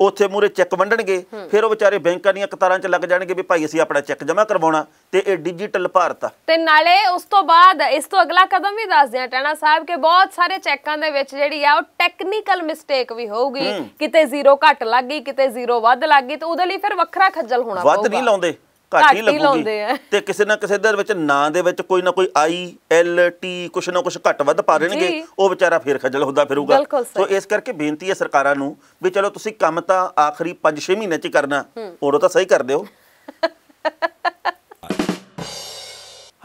ਉੱਥੇ ਮੂਰੇ ਚੈੱਕ ਵੰਡਣਗੇ ਫਿਰ ਉਹ ਵਿਚਾਰੇ ਬੈਂਕਾਂ ਦੀਆਂ ਕਤਾਰਾਂ 'ਚ ਲੱਗ ਜਾਣਗੇ ਵੀ ਭਾਈ ਅਸੀਂ ਆਪਣਾ ਚੈੱਕ ਜਮ੍ਹਾਂ ਕਰਵਾਉਣਾ ਤੇ ਇਹ ਡਿਜੀਟਲ ਭਾਰਤ ਆ ਤੇ ਨਾਲੇ ਉਸ ਤੋਂ ਬਾਅਦ ਇਸ ਤੋਂ ਅਗਲਾ ਕਦਮ ਵੀ ਦੱਸਦੇ ਆ ਟਾਣਾ ਸਾਹਿਬ ਕਿ ਬਹੁਤ ਸਾਰੇ ਚੈੱਕਾਂ ਦੇ ਵਿੱਚ ਜਿਹੜੀ ਆ ਉਹ ਟੈਕਨੀਕਲ ਮਿਸਟੇਕ ਵੀ ਹੋਊਗੀ ਕਿਤੇ ਜ਼ੀਰੋ ਘੱਟ ਲੱਗ ਗਈ ਕਿਤੇ ਜ਼ੀਰੋ ਵੱਧ ਲੱਗ ਗਈ ਤੇ ਉਹਦੇ ਲਈ ਫਿਰ ਵੱਖਰਾ ਖੱਜਲ ਹੋਣਾ ਪਊਗਾ ਵੱਧ ਨਹੀਂ ਲਾਉਂਦੇ ਘੱਟ ਹੀ ਲੱਗੂਗੀ ਤੇ ਕਿਸੇ ਨਾ ਕਿਸੇ ਦੇ ਵਿੱਚ ਨਾਂ ਦੇ ਵਿੱਚ ਕੋਈ ਨਾ ਕੋਈ ਆਈ ਐਲ ਟੀ ਕੁਛ ਨਾ ਕੁਛ ਘੱਟ ਵੱਧ ਪਾ ਰਹਿਣਗੇ ਉਹ ਵਿਚਾਰਾ ਫੇਰ ਖਜਲ ਹੁੰਦਾ ਫਿਰੂਗਾ ਸੋ ਇਸ ਕਰਕੇ ਬੇਨਤੀ ਹੈ ਸਰਕਾਰਾਂ ਨੂੰ ਵੀ ਚਲੋ ਤੁਸੀਂ ਕੰਮ ਤਾਂ ਆਖਰੀ 5-6 ਮਹੀਨੇ ਚ ਕਰਨਾ ਉਦੋਂ ਤਾਂ ਸਹੀ ਕਰ ਦਿਓ [LAUGHS]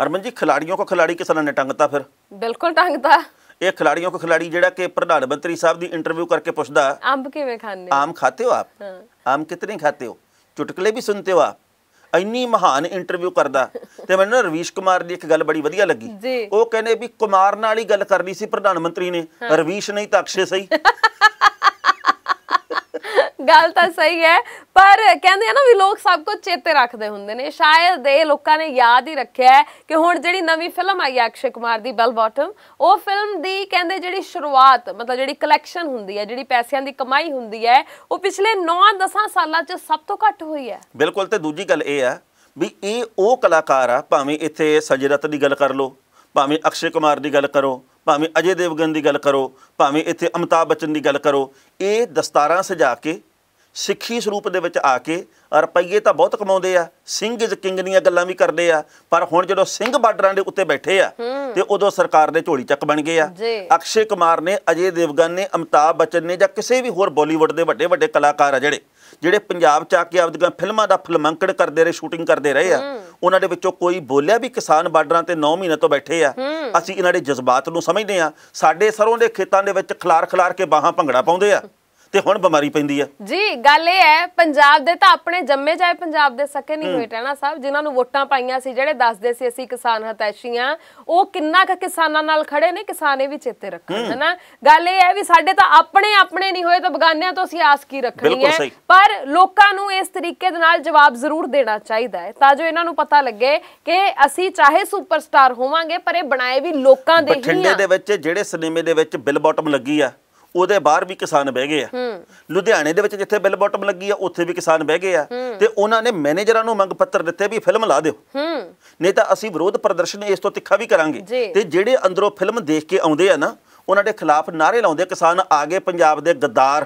ਹਰਮਨ ਜੀ ਖਿਲਾੜੀਆਂ ਕੋ ਖਿਲਾੜੀ ਕਿਸ ਨੇ ਨਟੰਗਤਾ ਫਿਰ ਬਿਲਕੁਲ ਟੰਗਤਾ ਇਹ ਖਿਲਾੜੀਆਂ ਕੋ ਖਿਲਾੜੀ ਜਿਹੜਾ ਕਿ ਪ੍ਰਧਾਨ ਮੰਤਰੀ ਸਾਹਿਬ ਦੀ ਇੰਟਰਵਿਊ ਕਰਕੇ ਪੁੱਛਦਾ ਆਮ ਕਿਵੇਂ ਖਾਂਦੇ ਆਮ ਖਾਤੇ ਹੋ ਆਪ ਆਮ ਕਿਤਨੇ ਖਾਤੇ ਹੋ ਚੁਟਕਲੇ ਵੀ ਸੁਣਤੇ ਹੋ ਆਪ ਇੰਨੀ ਮਹਾਨ ਇੰਟਰਵਿਊ ਕਰਦਾ ਤੇ ਮੈਨੂੰ ਨਾ ਰਵੀਸ਼ ਕੁਮਾਰ ਦੀ ਇੱਕ ਗੱਲ ਬੜੀ ਵਧੀਆ ਲੱਗੀ ਉਹ ਕਹਿੰਦੇ ਵੀ ਕੁਮਾਰ ਨਾਲ ਹੀ ਗੱਲ ਕਰਨੀ ਸੀ ਪ੍ਰਧਾਨ ਮੰਤਰੀ ਨੇ ਰਵੀਸ਼ ਨਹੀਂ ਤਾਂ ਅਕਸ਼ੇ ਸਹੀ ਗੱਲ ਤਾਂ ਸਹੀ ਹੈ ਪਰ ਕਹਿੰਦੇ ਆ ਨਾ ਵੀ ਲੋਕ ਸਭ ਕੁਝ ਚੇਤੇ ਰੱਖਦੇ ਹੁੰਦੇ ਨੇ ਸ਼ਾਇਦ ਇਹ ਲੋਕਾਂ ਨੇ ਯਾਦ ਹੀ ਰੱਖਿਆ ਕਿ ਹੁਣ ਜਿਹੜੀ ਨਵੀਂ ਫਿਲਮ ਆਈ ਹੈ ਅਕਸ਼ੇ ਕੁਮਾਰ ਦੀ ਬੈਲ ਬਾਟਮ ਉਹ ਫਿਲਮ ਦੀ ਕਹਿੰਦੇ ਜਿਹੜੀ ਸ਼ੁਰੂਆਤ ਮਤਲਬ ਜਿਹੜੀ ਕਲੈਕਸ਼ਨ ਹੁੰਦੀ ਹੈ ਜਿਹੜੀ ਪੈਸਿਆਂ ਦੀ ਕਮਾਈ ਹੁੰਦੀ ਹੈ ਉਹ ਪਿਛਲੇ 9-10 ਸਾਲਾਂ 'ਚ ਸਭ ਤੋਂ ਘੱਟ ਹੋਈ ਹੈ ਬਿਲਕੁਲ ਤੇ ਦੂਜੀ ਗੱਲ ਇਹ ਆ ਵੀ ਇਹ ਉਹ ਕਲਾਕਾਰ ਆ ਭਾਵੇਂ ਇੱਥੇ ਸਜਰਤ ਦੀ ਗੱਲ ਕਰ ਲੋ ਭਾਵੇਂ ਅਕਸ਼ੇ ਕੁਮਾਰ ਦੀ ਗੱਲ ਕਰੋ ਭਾਵੇਂ ਅਜੇ ਦੇਵਗਨ ਦੀ ਗੱਲ ਕਰੋ ਭਾਵੇਂ ਇੱਥੇ ਅਮਿਤਾਭ ਬਚਨ ਦੀ ਗੱਲ ਕਰੋ ਇਹ ਦਸਤਾਰਾਂ ਸਜਾ ਕੇ ਸਿੱਖੀ ਸਰੂਪ ਦੇ ਵਿੱਚ ਆ ਕੇ ਰੁਪਈਏ ਤਾਂ ਬਹੁਤ ਕਮਾਉਂਦੇ ਆ ਸਿੰਘ ਇਜ਼ ਕਿੰਗ ਦੀਆਂ ਗੱਲਾਂ ਵੀ ਕਰਦੇ ਆ ਪਰ ਹੁਣ ਜਦੋਂ ਸਿੰਘ ਬਾਰਡਰਾਂ ਦੇ ਉੱਤੇ ਬੈਠੇ ਆ ਤੇ ਉਦੋਂ ਸਰਕਾਰ ਦੇ ਝੋਲੀ ਚੱਕ ਬਣ ਗਏ ਆ ਅਕਸ਼ੇ ਕੁਮਾਰ ਨੇ ਅਜੇ ਦੇਵਗਨ ਨੇ ਅਮਤਾਬ ਬਚਨ ਨੇ ਜਾਂ ਕਿਸੇ ਵੀ ਹੋਰ ਬਾਲੀਵੁੱਡ ਦੇ ਵੱਡੇ ਵੱਡੇ ਕਲਾਕਾਰ ਆ ਜਿਹੜੇ ਜਿਹੜੇ ਪੰਜਾਬ ਚ ਆ ਕੇ ਆਪਦੀਆਂ ਫਿਲਮਾਂ ਦਾ ਫਲਮੰਕੜ ਕਰਦੇ ਰਹੇ ਸ਼ੂਟਿੰਗ ਕਰਦੇ ਰਹੇ ਆ ਉਹਨਾਂ ਦੇ ਵਿੱਚੋਂ ਕੋਈ ਬੋਲਿਆ ਵੀ ਕਿਸਾਨ ਬਾਰਡਰਾਂ ਤੇ 9 ਮਹੀਨੇ ਤੋਂ ਬੈਠੇ ਆ ਅਸੀਂ ਇਹਨਾਂ ਦੇ ਜਜ਼ਬਾਤ ਨੂੰ ਸਮਝਦੇ ਆ ਸਾਡੇ ਸਰੋਂ ਦੇ ਖੇਤਾਂ ਦੇ ਵਿੱਚ ਖਲਾਰ ਖਲਾਰ ਕੇ ਬਾਹਾਂ ਭੰਗੜਾ ਪਾਉਂਦੇ ਆ ਤੇ ਹੁਣ ਬਿਮਾਰੀ ਪੈਂਦੀ ਆ ਜੀ ਗੱਲ ਇਹ ਹੈ ਪੰਜਾਬ ਦੇ ਤਾਂ ਆਪਣੇ ਜੰਮੇ ਜਾਏ ਪੰਜਾਬ ਦੇ ਸਕੇ ਨਹੀਂ ਹੋਏ ਟਾਣਾ ਸਾਹਿਬ ਜਿਨ੍ਹਾਂ ਨੂੰ ਵੋਟਾਂ ਪਾਈਆਂ ਸੀ ਜਿਹੜੇ ਦੱਸਦੇ ਸੀ ਅਸੀਂ ਕਿਸਾਨ ਹਤੈਸ਼ੀ ਆ ਉਹ ਕਿੰਨਾ ਕੁ ਕਿਸਾਨਾਂ ਨਾਲ ਖੜੇ ਨੇ ਕਿਸਾਨੇ ਵੀ ਚੇਤੇ ਰੱਖਣ ਹਨਾ ਗੱਲ ਇਹ ਹੈ ਵੀ ਸਾਡੇ ਤਾਂ ਆਪਣੇ ਆਪਣੇ ਨਹੀਂ ਹੋਏ ਤਾਂ ਬਗਾਨਿਆਂ ਤੋਂ ਅਸੀਂ ਆਸ ਕੀ ਰੱਖਣੀ ਹੈ ਪਰ ਲੋਕਾਂ ਨੂੰ ਇਸ ਤਰੀਕੇ ਦੇ ਨਾਲ ਜਵਾਬ ਜ਼ਰੂਰ ਦੇਣਾ ਚਾਹੀਦਾ ਹੈ ਤਾਂ ਜੋ ਇਹਨਾਂ ਨੂੰ ਪਤਾ ਲੱਗੇ ਕਿ ਅਸੀਂ ਚਾਹੇ ਸੁਪਰਸਟਾਰ ਹੋਵਾਂਗੇ ਪਰ ਇਹ ਬਣਾਏ ਵੀ ਲੋਕਾਂ ਦੇ ਹੀ ਆ ਬਠਿੰਡੇ ਦੇ ਵਿੱਚ ਜਿਹੜੇ ਸਿਨੇਮੇ ਦੇ ਵਿੱਚ ਬਿਲ ਬਾਟਮ ਲੱਗੀ ਆ ਉਹਦੇ ਬਾਹਰ ਵੀ ਕਿਸਾਨ ਬਹਿ ਗਏ ਆ ਲੁਧਿਆਣੇ ਦੇ ਵਿੱਚ ਜਿੱਥੇ ਬਿੱਲ ਬਾਟਮ ਲੱਗੀ ਆ ਉੱਥੇ ਵੀ ਕਿਸਾਨ ਬਹਿ ਗਏ ਆ ਤੇ ਉਹਨਾਂ ਨੇ ਮੈਨੇਜਰਾਂ ਨੂੰ ਮੰਗ ਪੱਤਰ ਦਿੱਤੇ ਵੀ ਫਿਲਮ ਲਾ ਦਿਓ ਨਹੀਂ ਤਾਂ ਅਸੀਂ ਵਿਰੋਧ ਪ੍ਰਦਰਸ਼ਨ ਇਸ ਤੋਂ ਤਿੱਖਾ ਵੀ ਕਰਾਂਗੇ ਤੇ ਜਿਹੜੇ ਅੰਦਰੋਂ ਫਿਲਮ ਦੇਖ ਕੇ ਆਉਂਦੇ ਆ ਨਾ ਉਹਨਾਂ ਦੇ ਖਿਲਾਫ ਨਾਰੇ ਲਾਉਂਦੇ ਕਿਸਾਨ ਆ ਗਏ ਪੰਜਾਬ ਦੇ ਗੱਦਾਰ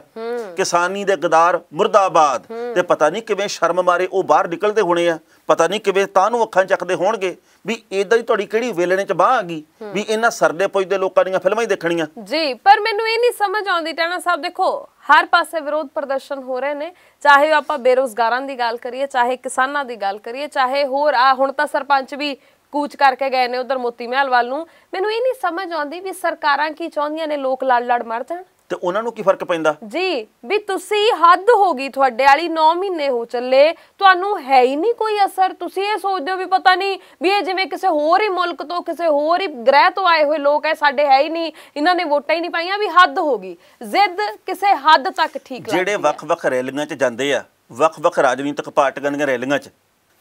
ਕਿਸਾਨੀ ਦੇ ਗਦਾਰ ਮਰਦਾਬਾਦ ਤੇ ਪਤਾ ਨਹੀਂ ਕਿਵੇਂ ਸ਼ਰਮ ਮਾਰੇ ਉਹ ਬਾਹਰ ਨਿਕਲਦੇ ਹੋਣੇ ਆ ਪਤਾ ਨਹੀਂ ਕਿਵੇਂ ਤਾਂ ਨੂੰ ਅੱਖਾਂ ਚੱਕਦੇ ਹੋਣਗੇ ਵੀ ਇਦਾਂ ਹੀ ਤੁਹਾਡੀ ਕਿਹੜੀ ਵੇਲਣੇ ਚ ਬਾਹ ਆ ਗਈ ਵੀ ਇਹਨਾਂ ਸਰਦੇ ਪੁੱਜਦੇ ਲੋਕਾਂ ਦੀਆਂ ਫਿਲਮਾਂ ਹੀ ਦੇਖਣੀਆਂ ਜੀ ਪਰ ਮੈਨੂੰ ਇਹ ਨਹੀਂ ਸਮਝ ਆਉਂਦੀ ਟਾਣਾ ਸਾਹਿਬ ਦੇਖੋ ਹਰ ਪਾਸੇ ਵਿਰੋਧ ਪ੍ਰਦਰਸ਼ਨ ਹੋ ਰਹੇ ਨੇ ਚਾਹੇ ਆਪਾਂ ਬੇਰੋਜ਼ਗਾਰਾਂ ਦੀ ਗੱਲ ਕਰੀਏ ਚਾਹੇ ਕਿਸਾਨਾਂ ਦੀ ਗੱਲ ਕਰੀਏ ਚਾਹੇ ਹੋਰ ਆ ਹੁਣ ਤਾਂ ਸਰਪੰਚ ਵੀ ਕੂਚ ਕਰਕੇ ਗਏ ਨੇ ਉਧਰ ਮੋਤੀ ਮਹਿਲ ਵੱਲ ਨੂੰ ਮੈਨੂੰ ਇਹ ਨਹੀਂ ਸਮਝ ਆਉਂਦੀ ਵੀ ਸਰਕਾਰਾਂ ਕੀ ਚਾਹੁੰਦੀਆਂ ਨੇ ਲੋਕ ਲੜ ਲੜ ਮਰ ਜਾਣ ਤੇ ਉਹਨਾਂ ਨੂੰ ਕੀ ਫਰਕ ਪੈਂਦਾ ਜੀ ਵੀ ਤੁਸੀਂ ਹੱਦ ਹੋ ਗਈ ਤੁਹਾਡੇ ਵਾਲੀ 9 ਮਹੀਨੇ ਹੋ ਚੱਲੇ ਤੁਹਾਨੂੰ ਹੈ ਹੀ ਨਹੀਂ ਕੋਈ ਅਸਰ ਤੁਸੀਂ ਇਹ ਸੋਚਦੇ ਹੋ ਵੀ ਪਤਾ ਨਹੀਂ ਵੀ ਇਹ ਜਿਵੇਂ ਕਿਸੇ ਹੋਰ ਹੀ ਮੁਲਕ ਤੋਂ ਕਿਸੇ ਹੋਰ ਹੀ ਗ੍ਰਹਿ ਤੋਂ ਆਏ ਹੋਏ ਲੋਕ ਐ ਸਾਡੇ ਹੈ ਹੀ ਨਹੀਂ ਇਹਨਾਂ ਨੇ ਵੋਟਾਂ ਹੀ ਨਹੀਂ ਪਾਈਆਂ ਵੀ ਹੱਦ ਹੋ ਗਈ ਜ਼ਿੱਦ ਕਿਸੇ ਹੱਦ ਤੱਕ ਠੀਕ ਲੱਗਦੀ ਜਿਹੜੇ ਵੱਖ-ਵੱਖ ਰੈਲੀਆਂ 'ਚ ਜਾਂਦੇ ਆ ਵੱਖ-ਵੱਖ ਰਾਜਨੀਤਿਕ ਪਾਰਟੀਆਂ ਦੀਆਂ ਰੈਲੀਆਂ 'ਚ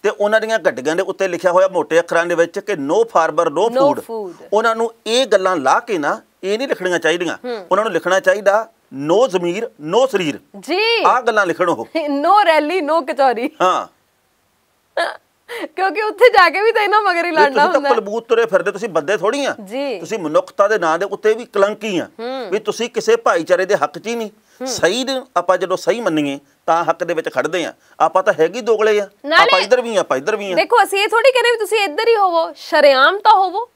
ਤੇ ਉਹਨਾਂ ਦੀਆਂ ਗੱਡੀਆਂ ਦੇ ਉੱਤੇ ਲਿਖਿਆ ਹੋਇਆ ਮੋਟੇ ਅੱਖਰਾਂ ਦੇ ਵਿੱਚ ਕਿ ਨੋ ਫਾਰਮਰ ਨੋ ਫੂਡ ਉਹਨਾਂ ਨੂੰ ਇਹ ਗੱਲਾਂ ਲਾ ਕੇ ਨਾ ਇਹ ਨਹੀਂ ਲਿਖਣੀਆਂ ਚਾਹੀਦੀਆਂ ਉਹਨਾਂ ਨੂੰ ਲਿਖਣਾ ਚਾਹੀਦਾ ਨੋ ਜ਼ਮੀਰ ਨੋ ਸਰੀਰ ਜੀ ਆ ਗੱਲਾਂ ਲਿਖਣ ਉਹ [LAUGHS] ਨੋ ਰੈਲੀ ਨੋ ਕਚੌਰੀ ਹਾਂ ਕਿਉਂਕਿ ਉੱਥੇ ਜਾ ਕੇ ਵੀ ਤਾਂ ਇਹਨਾਂ ਮਗਰ ਹੀ ਲੜਨਾ ਹੁੰਦਾ ਤੁਸੀਂ ਤਾਂ ਕਲਬੂਤ ਤੁਰੇ ਫਿਰਦੇ ਤੁਸੀਂ ਬੰਦੇ ਥੋੜੀ ਆ ਤੁਸੀਂ ਮਨੁੱਖਤਾ ਦੇ ਨਾਂ ਦੇ ਉੱਤੇ ਵੀ ਕਲੰਕੀ ਆ ਵੀ ਤੁਸੀਂ ਕਿਸੇ ਭਾਈਚਾਰੇ ਦੇ ਹੱਕ 'ਚ ਹੀ ਨਹੀਂ ਸਹੀ ਆਪਾਂ ਜਦੋਂ ਸਹੀ ਮੰਨੀਏ ਤਾਂ ਹੱਕ ਦੇ ਵਿੱਚ ਖੜਦੇ ਆ ਆਪਾਂ ਤਾਂ ਹੈਗੀ ਦੋਗਲੇ ਆ ਆਪਾਂ ਇੱਧਰ ਵੀ ਆ ਆਪਾਂ ਇੱਧਰ ਵੀ ਆ ਦੇਖੋ ਅਸੀਂ ਇਹ ਥੋੜੀ ਕਹਿੰਦੇ ਵੀ ਤੁਸੀਂ ਇੱਧਰ ਹੀ ਹੋਵੋ ਸ਼ਰਿਆਮ ਤਾਂ ਹੋਵੋ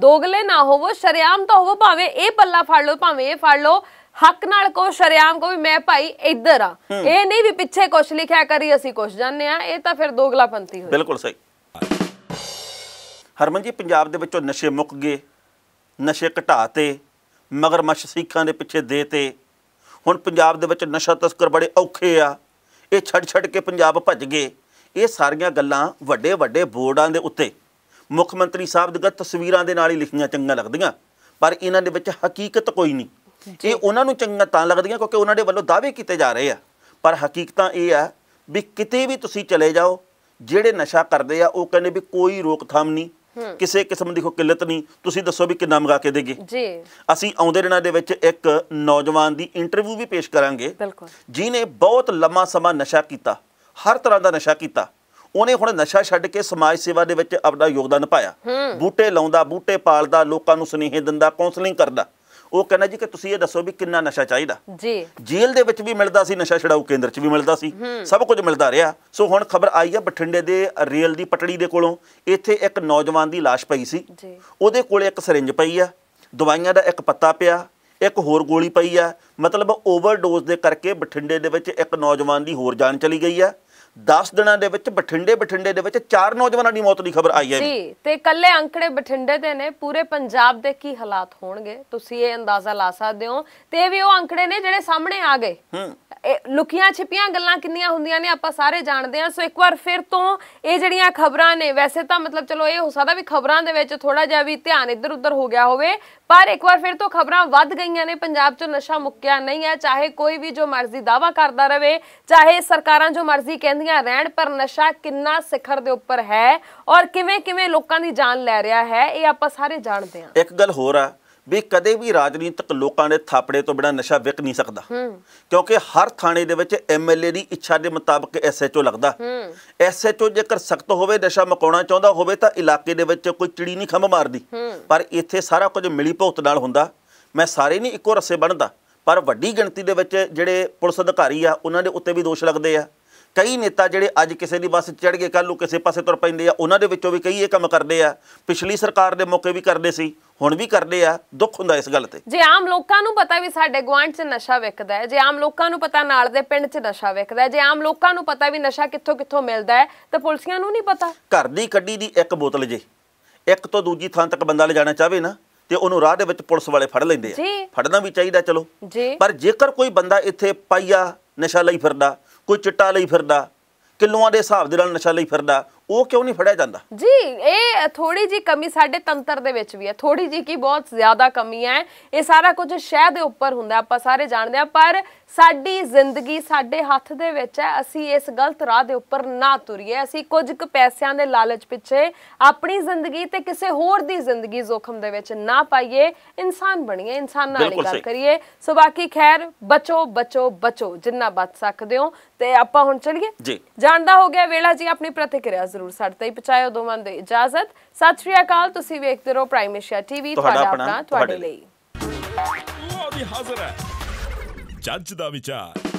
ਦੋਗਲੇ ਨਾ ਹੋਵੋ ਸ਼ਰਿਆਮ ਤਾਂ ਹੋਵੋ ਭਾਵੇਂ ਇਹ ਪੱਲਾ ਫੜ ਲਓ ਭਾਵੇਂ ਇਹ ਫੜ ਲਓ ਹੱਕ ਨਾਲ ਕੋ ਸ਼ਰਿਆਮ ਕੋ ਵੀ ਮੈਂ ਭਾਈ ਇੱਧਰ ਆ ਇਹ ਨਹੀਂ ਵੀ ਪਿੱਛੇ ਕੁਛ ਲਿਖਿਆ ਕਰੀ ਅਸੀਂ ਕੁਛ ਜਾਣਦੇ ਆ ਇਹ ਤਾਂ ਫਿਰ ਦੋਗਲਾ ਪੰਤੀ ਹੋਈ ਬਿਲਕੁਲ ਸਹੀ ਹਰਮਨ ਜੀ ਪੰਜਾਬ ਦੇ ਵਿੱਚੋਂ ਨਸ਼ੇ ਮੁੱਕ ਗਏ ਨਸ਼ੇ ਘਟਾਤੇ ਮਗਰਮੱਛ ਸਿੱਖਾਂ ਦੇ ਪਿੱਛੇ ਦੇਤੇ ਹੁਣ ਪੰਜਾਬ ਦੇ ਵਿੱਚ ਨਸ਼ਾ ਤਸਕਰ ਬੜੇ ਔਖੇ ਆ ਇਹ ਛੱਡ ਛੱਡ ਕੇ ਪੰਜਾਬ ਭੱਜ ਗਏ ਇਹ ਸਾਰੀਆਂ ਗੱਲਾਂ ਵੱਡੇ ਵੱਡੇ ਬੋਰਡਾਂ ਦੇ ਉੱਤੇ ਮੁੱਖ ਮੰਤਰੀ ਸਾਹਿਬ ਦੀਆਂ ਤਸਵੀਰਾਂ ਦੇ ਨਾਲ ਹੀ ਲਿਖੀਆਂ ਚੰਗੀਆਂ ਲੱਗਦੀਆਂ ਪਰ ਇਹਨਾਂ ਦੇ ਵਿੱਚ ਹਕੀਕਤ ਕੋਈ ਨਹੀਂ ਇਹ ਉਹਨਾਂ ਨੂੰ ਚੰਗਾ ਤਾਂ ਲੱਗਦੀਆਂ ਕਿਉਂਕਿ ਉਹਨਾਂ ਦੇ ਵੱਲੋਂ ਦਾਅਵੇ ਕੀਤੇ ਜਾ ਰਹੇ ਆ ਪਰ ਹਕੀਕਤਾਂ ਇਹ ਆ ਵੀ ਕਿਤੇ ਵੀ ਤੁਸੀਂ ਚਲੇ ਜਾਓ ਜਿਹੜੇ ਨਸ਼ਾ ਕਰਦੇ ਆ ਉਹ ਕਹਿੰਦੇ ਵੀ ਕੋਈ ਰੋਕਥਾਮ ਨਹੀਂ ਕਿਸੇ ਕਿਸਮ ਦੀ ਕੋਈ ਕਿੱਲਤ ਨਹੀਂ ਤੁਸੀਂ ਦੱਸੋ ਵੀ ਕਿੰਨਾ ਮੰਗਾ ਕੇ ਦੇਗੇ ਜੀ ਅਸੀਂ ਆਉਂਦੇ ਦਿਨਾਂ ਦੇ ਵਿੱਚ ਇੱਕ ਨੌਜਵਾਨ ਦੀ ਇੰਟਰਵਿਊ ਵੀ ਪੇਸ਼ ਕਰਾਂਗੇ ਬਿਲਕੁਲ ਜਿਨੇ ਬਹੁਤ ਲੰਮਾ ਸਮਾਂ ਨਸ਼ਾ ਕੀਤਾ ਹਰ ਤਰ੍ਹਾਂ ਦਾ ਨਸ਼ਾ ਕੀਤਾ ਉਹਨੇ ਹੁਣ ਨਸ਼ਾ ਛੱਡ ਕੇ ਸਮਾਜ ਸੇਵਾ ਦੇ ਵਿੱਚ ਆਪਣਾ ਯੋਗਦਾਨ ਪਾਇਆ ਬੂਟੇ ਲਾਉਂਦਾ ਬੂਟੇ ਪਾਲਦਾ ਲੋਕਾਂ ਨੂੰ ਸੁਨੇਹੇ ਦਿੰਦਾ ਕਾਉਂਸਲਿੰਗ ਕਰਦਾ ਉਹ ਕਹਿੰਦਾ ਜੀ ਕਿ ਤੁਸੀਂ ਇਹ ਦੱਸੋ ਵੀ ਕਿੰਨਾ ਨਸ਼ਾ ਚਾਹੀਦਾ ਜੀ ਜੇਲ੍ਹ ਦੇ ਵਿੱਚ ਵੀ ਮਿਲਦਾ ਸੀ ਨਸ਼ਾ ਛਡਾਊ ਕੇਂਦਰ 'ਚ ਵੀ ਮਿਲਦਾ ਸੀ ਸਭ ਕੁਝ ਮਿਲਦਾ ਰਿਹਾ ਸੋ ਹੁਣ ਖਬਰ ਆਈ ਹੈ ਬਠਿੰਡੇ ਦੇ ਰੇਲ ਦੀ ਪਟੜੀ ਦੇ ਕੋਲੋਂ ਇੱਥੇ ਇੱਕ ਨੌਜਵਾਨ ਦੀ লাশ ਪਈ ਸੀ ਉਹਦੇ ਕੋਲੇ ਇੱਕ ਸਿਰਿੰਜ ਪਈ ਆ ਦਵਾਈਆਂ ਦਾ ਇੱਕ ਪੱਤਾ ਪਿਆ ਇੱਕ ਹੋਰ ਗੋਲੀ ਪਈ ਆ ਮਤਲਬ ਓਵਰਡੋਜ਼ ਦੇ ਕਰਕੇ ਬਠਿੰਡੇ ਦੇ ਵਿੱਚ ਇੱਕ ਨੌਜਵਾਨ ਦੀ ਹੋਰ ਜਾਨ ਚਲੀ ਗਈ ਆ 10 ਦਿਨਾਂ ਦੇ ਵਿੱਚ ਬਠਿੰਡੇ ਬਠਿੰਡੇ ਦੇ ਵਿੱਚ ਚਾਰ ਨੌਜਵਾਨਾਂ ਦੀ ਮੌਤ ਦੀ ਖਬਰ ਆਈ ਹੈ ਜੀ ਤੇ ਕੱਲੇ ਅੰਕੜੇ ਬਠਿੰਡੇ ਦੇ ਨੇ ਪੂਰੇ ਪੰਜਾਬ ਦੇ ਕੀ ਹਾਲਾਤ ਹੋਣਗੇ ਤੁਸੀਂ ਇਹ ਅੰਦਾਜ਼ਾ ਲਾ ਸਕਦੇ ਹੋ ਤੇ ਵੀ ਉਹ ਅੰਕੜੇ ਨੇ ਜਿਹੜੇ ਸਾਹਮਣੇ ਆ ਗਏ ਹੂੰ ਲੁਕੀਆਂ ਛਿਪੀਆਂ ਗੱਲਾਂ ਕਿੰਨੀਆਂ ਹੁੰਦੀਆਂ ਨੇ ਆਪਾਂ ਸਾਰੇ ਜਾਣਦੇ ਹਾਂ ਸੋ ਇੱਕ ਵਾਰ ਫਿਰ ਤੋਂ ਇਹ ਜਿਹੜੀਆਂ ਖਬਰਾਂ ਨੇ ਵੈਸੇ ਤਾਂ ਮਤਲਬ ਚਲੋ ਇਹ ਹੋ ਸਕਦਾ ਵੀ ਖਬਰਾਂ ਦੇ ਵਿੱਚ ਥੋੜਾ ਜਿਹਾ ਵੀ ਧਿਆਨ ਇੱਧਰ ਉੱਧਰ ਹੋ ਗਿਆ ਹੋਵੇ ਪਰ ਇੱਕ ਵਾਰ ਫਿਰ ਤੋਂ ਖਬਰਾਂ ਵੱਧ ਗਈਆਂ ਨੇ ਪੰਜਾਬ 'ਚ ਨਸ਼ਾ ਮੁੱਕਿਆ ਨਹੀਂ ਹੈ ਚਾਹੇ ਕੋਈ ਵੀ ਜੋ ਮਰਜ਼ੀ ਦਾਵਾ ਕਰਦਾ ਰਹੇ ਚਾਹੇ ਸਰਕਾਰਾਂ ਜੋ ਮਰਜ਼ੀ ਕਹਿੰਦੀ ਰਹਿੰਦੀਆਂ ਰਹਿਣ ਪਰ ਨਸ਼ਾ ਕਿੰਨਾ ਸਿਖਰ ਦੇ ਉੱਪਰ ਹੈ ਔਰ ਕਿਵੇਂ ਕਿਵੇਂ ਲੋਕਾਂ ਦੀ ਜਾਨ ਲੈ ਰਿਹਾ ਹੈ ਇਹ ਆਪਾਂ ਸਾਰੇ ਜਾਣਦੇ ਹਾਂ ਇੱਕ ਗੱਲ ਹੋਰ ਆ ਵੀ ਕਦੇ ਵੀ ਰਾਜਨੀਤਿਕ ਲੋਕਾਂ ਦੇ ਥਾਪੜੇ ਤੋਂ ਬਿਨਾ ਨਸ਼ਾ ਵਿਕ ਨਹੀਂ ਸਕਦਾ ਕਿਉਂਕਿ ਹਰ ਥਾਣੇ ਦੇ ਵਿੱਚ ਐਮਐਲਏ ਦੀ ਇੱਛਾ ਦੇ ਮੁਤਾਬਕ ਐਸਐਚਓ ਲੱਗਦਾ ਐਸਐਚਓ ਜੇਕਰ ਸਖਤ ਹੋਵੇ ਨਸ਼ਾ ਮਕਾਉਣਾ ਚਾਹੁੰਦਾ ਹੋਵੇ ਤਾਂ ਇਲਾਕੇ ਦੇ ਵਿੱਚ ਕੋਈ ਚਿੜੀ ਨਹੀਂ ਖੰਭ ਮਾਰਦੀ ਪਰ ਇੱਥੇ ਸਾਰਾ ਕੁਝ ਮਿਲੀ ਭੁਗਤ ਨਾਲ ਹੁੰਦਾ ਮੈਂ ਸਾਰੇ ਨਹੀਂ ਇੱਕੋ ਰਸੇ ਬਣਦਾ ਪਰ ਵੱਡੀ ਗਿਣਤੀ ਦੇ ਵਿੱਚ ਜਿਹੜੇ ਪੁਲਿਸ ਅਧਿਕਾਰੀ ਆ ਉਹਨਾਂ ਦੇ ਉੱਤੇ ਵੀ ਦੋਸ਼ ਲੱਗਦੇ ਆ ਕਈ ਨੇਤਾ ਜਿਹੜੇ ਅੱਜ ਕਿਸੇ ਦੀ ਬੱਸ ਚੜ ਗਏ ਕੱਲ ਨੂੰ ਕਿਸੇ ਪਾਸੇ ਤੁਰ ਪੈਂਦੇ ਆ ਉਹਨਾਂ ਦੇ ਵਿੱਚੋਂ ਵੀ ਕਈ ਇਹ ਕੰਮ ਕਰਦੇ ਆ ਪਿਛਲੀ ਸਰਕਾਰ ਦੇ ਮੌਕੇ ਵੀ ਕਰਦੇ ਸੀ ਹੁਣ ਵੀ ਕਰਦੇ ਆ ਦੁੱਖ ਹੁੰਦਾ ਇਸ ਗੱਲ ਤੇ ਜੇ ਆਮ ਲੋਕਾਂ ਨੂੰ ਪਤਾ ਵੀ ਸਾਡੇ ਗਵਾਂਢ 'ਚ ਨਸ਼ਾ ਵਿਕਦਾ ਹੈ ਜੇ ਆਮ ਲੋਕਾਂ ਨੂੰ ਪਤਾ ਨਾਲ ਦੇ ਪਿੰਡ 'ਚ ਨਸ਼ਾ ਵਿਕਦਾ ਹੈ ਜੇ ਆਮ ਲੋਕਾਂ ਨੂੰ ਪਤਾ ਵੀ ਨਸ਼ਾ ਕਿੱਥੋਂ ਕਿੱਥੋਂ ਮਿਲਦਾ ਹੈ ਤਾਂ ਪੁਲਸੀਆਂ ਨੂੰ ਨਹੀਂ ਪਤਾ ਘਰ ਦੀ ਕੱਢੀ ਦੀ ਇੱਕ ਬੋਤਲ ਜੇ ਇੱਕ ਤੋਂ ਦੂਜੀ ਥਾਂ ਤੱਕ ਬੰਦਾ ਲੈ ਜਾਣਾ ਚਾਹਵੇ ਨਾ ਤੇ ਉਹਨੂੰ ਰਾਹ ਦੇ ਵਿੱਚ ਪੁਲਿਸ ਵਾਲੇ ਫੜ ਲੈਂਦੇ ਆ ਫੜਨਾ ਵੀ ਚਾਹੀਦਾ ਚਲੋ ਪਰ ਜੇਕਰ ਕੋਈ ਬੰਦਾ ਇੱਥੇ ਪਾਈਆ ਨਸ਼ਾ ਲਈ ਫਿਰਦਾ ਕੋਈ ਚਿੱਟਾ ਲਈ ਫਿਰਦਾ ਕਿਲੋਆਂ ਦੇ ਹਿਸਾਬ ਦੇ ਨਾਲ ਨਸ਼ਾ ਲਈ ਫਿਰਦਾ ਉਹ ਕਿਉਂ ਨਹੀਂ ਫੜਿਆ ਜਾਂਦਾ ਜੀ ਇਹ ਥੋੜੀ ਜੀ ਕਮੀ ਸਾਡੇ ਤੰਤਰ ਦੇ ਵਿੱਚ ਵੀ ਹੈ ਥੋੜੀ ਜੀ ਕੀ ਬਹੁਤ ਜ਼ਿਆਦਾ ਕਮੀ ਹੈ ਇਹ ਸਾਰਾ ਕੁਝ ਸ਼ਹਿ ਦੇ ਉੱਪਰ ਹੁੰਦਾ ਆਪਾਂ ਸਾਰੇ ਜਾਣਦੇ ਆ ਪਰ ਸਾਡੀ ਜ਼ਿੰਦਗੀ ਸਾਡੇ ਹੱਥ ਦੇ ਵਿੱਚ ਹੈ ਅਸੀਂ ਇਸ ਗਲਤ ਰਾਹ ਦੇ ਉੱਪਰ ਨਾ ਤੁਰੀਏ ਅਸੀਂ ਕੁਝ ਕੁ ਪੈਸਿਆਂ ਦੇ ਲਾਲਚ ਪਿੱਛੇ ਆਪਣੀ ਜ਼ਿੰਦਗੀ ਤੇ ਕਿਸੇ ਹੋਰ ਦੀ ਜ਼ਿੰਦਗੀ ਜ਼ੋਖਮ ਦੇ ਵਿੱਚ ਨਾ ਪਾਈਏ ਇਨਸਾਨ ਬਣੀਏ ਨਾਲ ਹੀ ਗੱਲ ਕਰੀਏ ਸੋ ਬਾਕੀ ਖੈਰ ਬਚੋ ਬਚੋ ਬਚੋ ਜਿੰਨਾ ਬਚ ਸਕਦੇ ਹੋ ਤੇ ਆਪਾਂ ਹੁਣ ਚਲੀਏ ਜੀ ਜਾਣਦਾ ਹੋ ਗਿਆ ਵੇਲਾ ਜੀ ਆਪਣੀ ਪ੍ਰਤੀਕਿਰਿਆ ਜ਼ਰੂਰ ਸਾਡੇ ਤਾਈਂ ਪਹੁੰਚਾਇਓ ਦੋਵਾਂ ਦੇ ਇਜਾਜ਼ਤ ਸਤਿ ਸ਼੍ਰੀ ਅਕਾਲ ਤੁਸੀਂ ਵੇਖਦੇ ਰਹੋ ਪ੍ਰਾਈਮ ਏਸ਼ੀਆ ਟੀਵੀ ਤੁਹਾਡਾ ਆਪਣਾ ਤੁਹਾਡੇ ਲਈ ਉਹ ਵੀ ਹਾਜ਼ਰ ਹੈ ਜੱਜ ਦਾ ਵਿਚਾਰ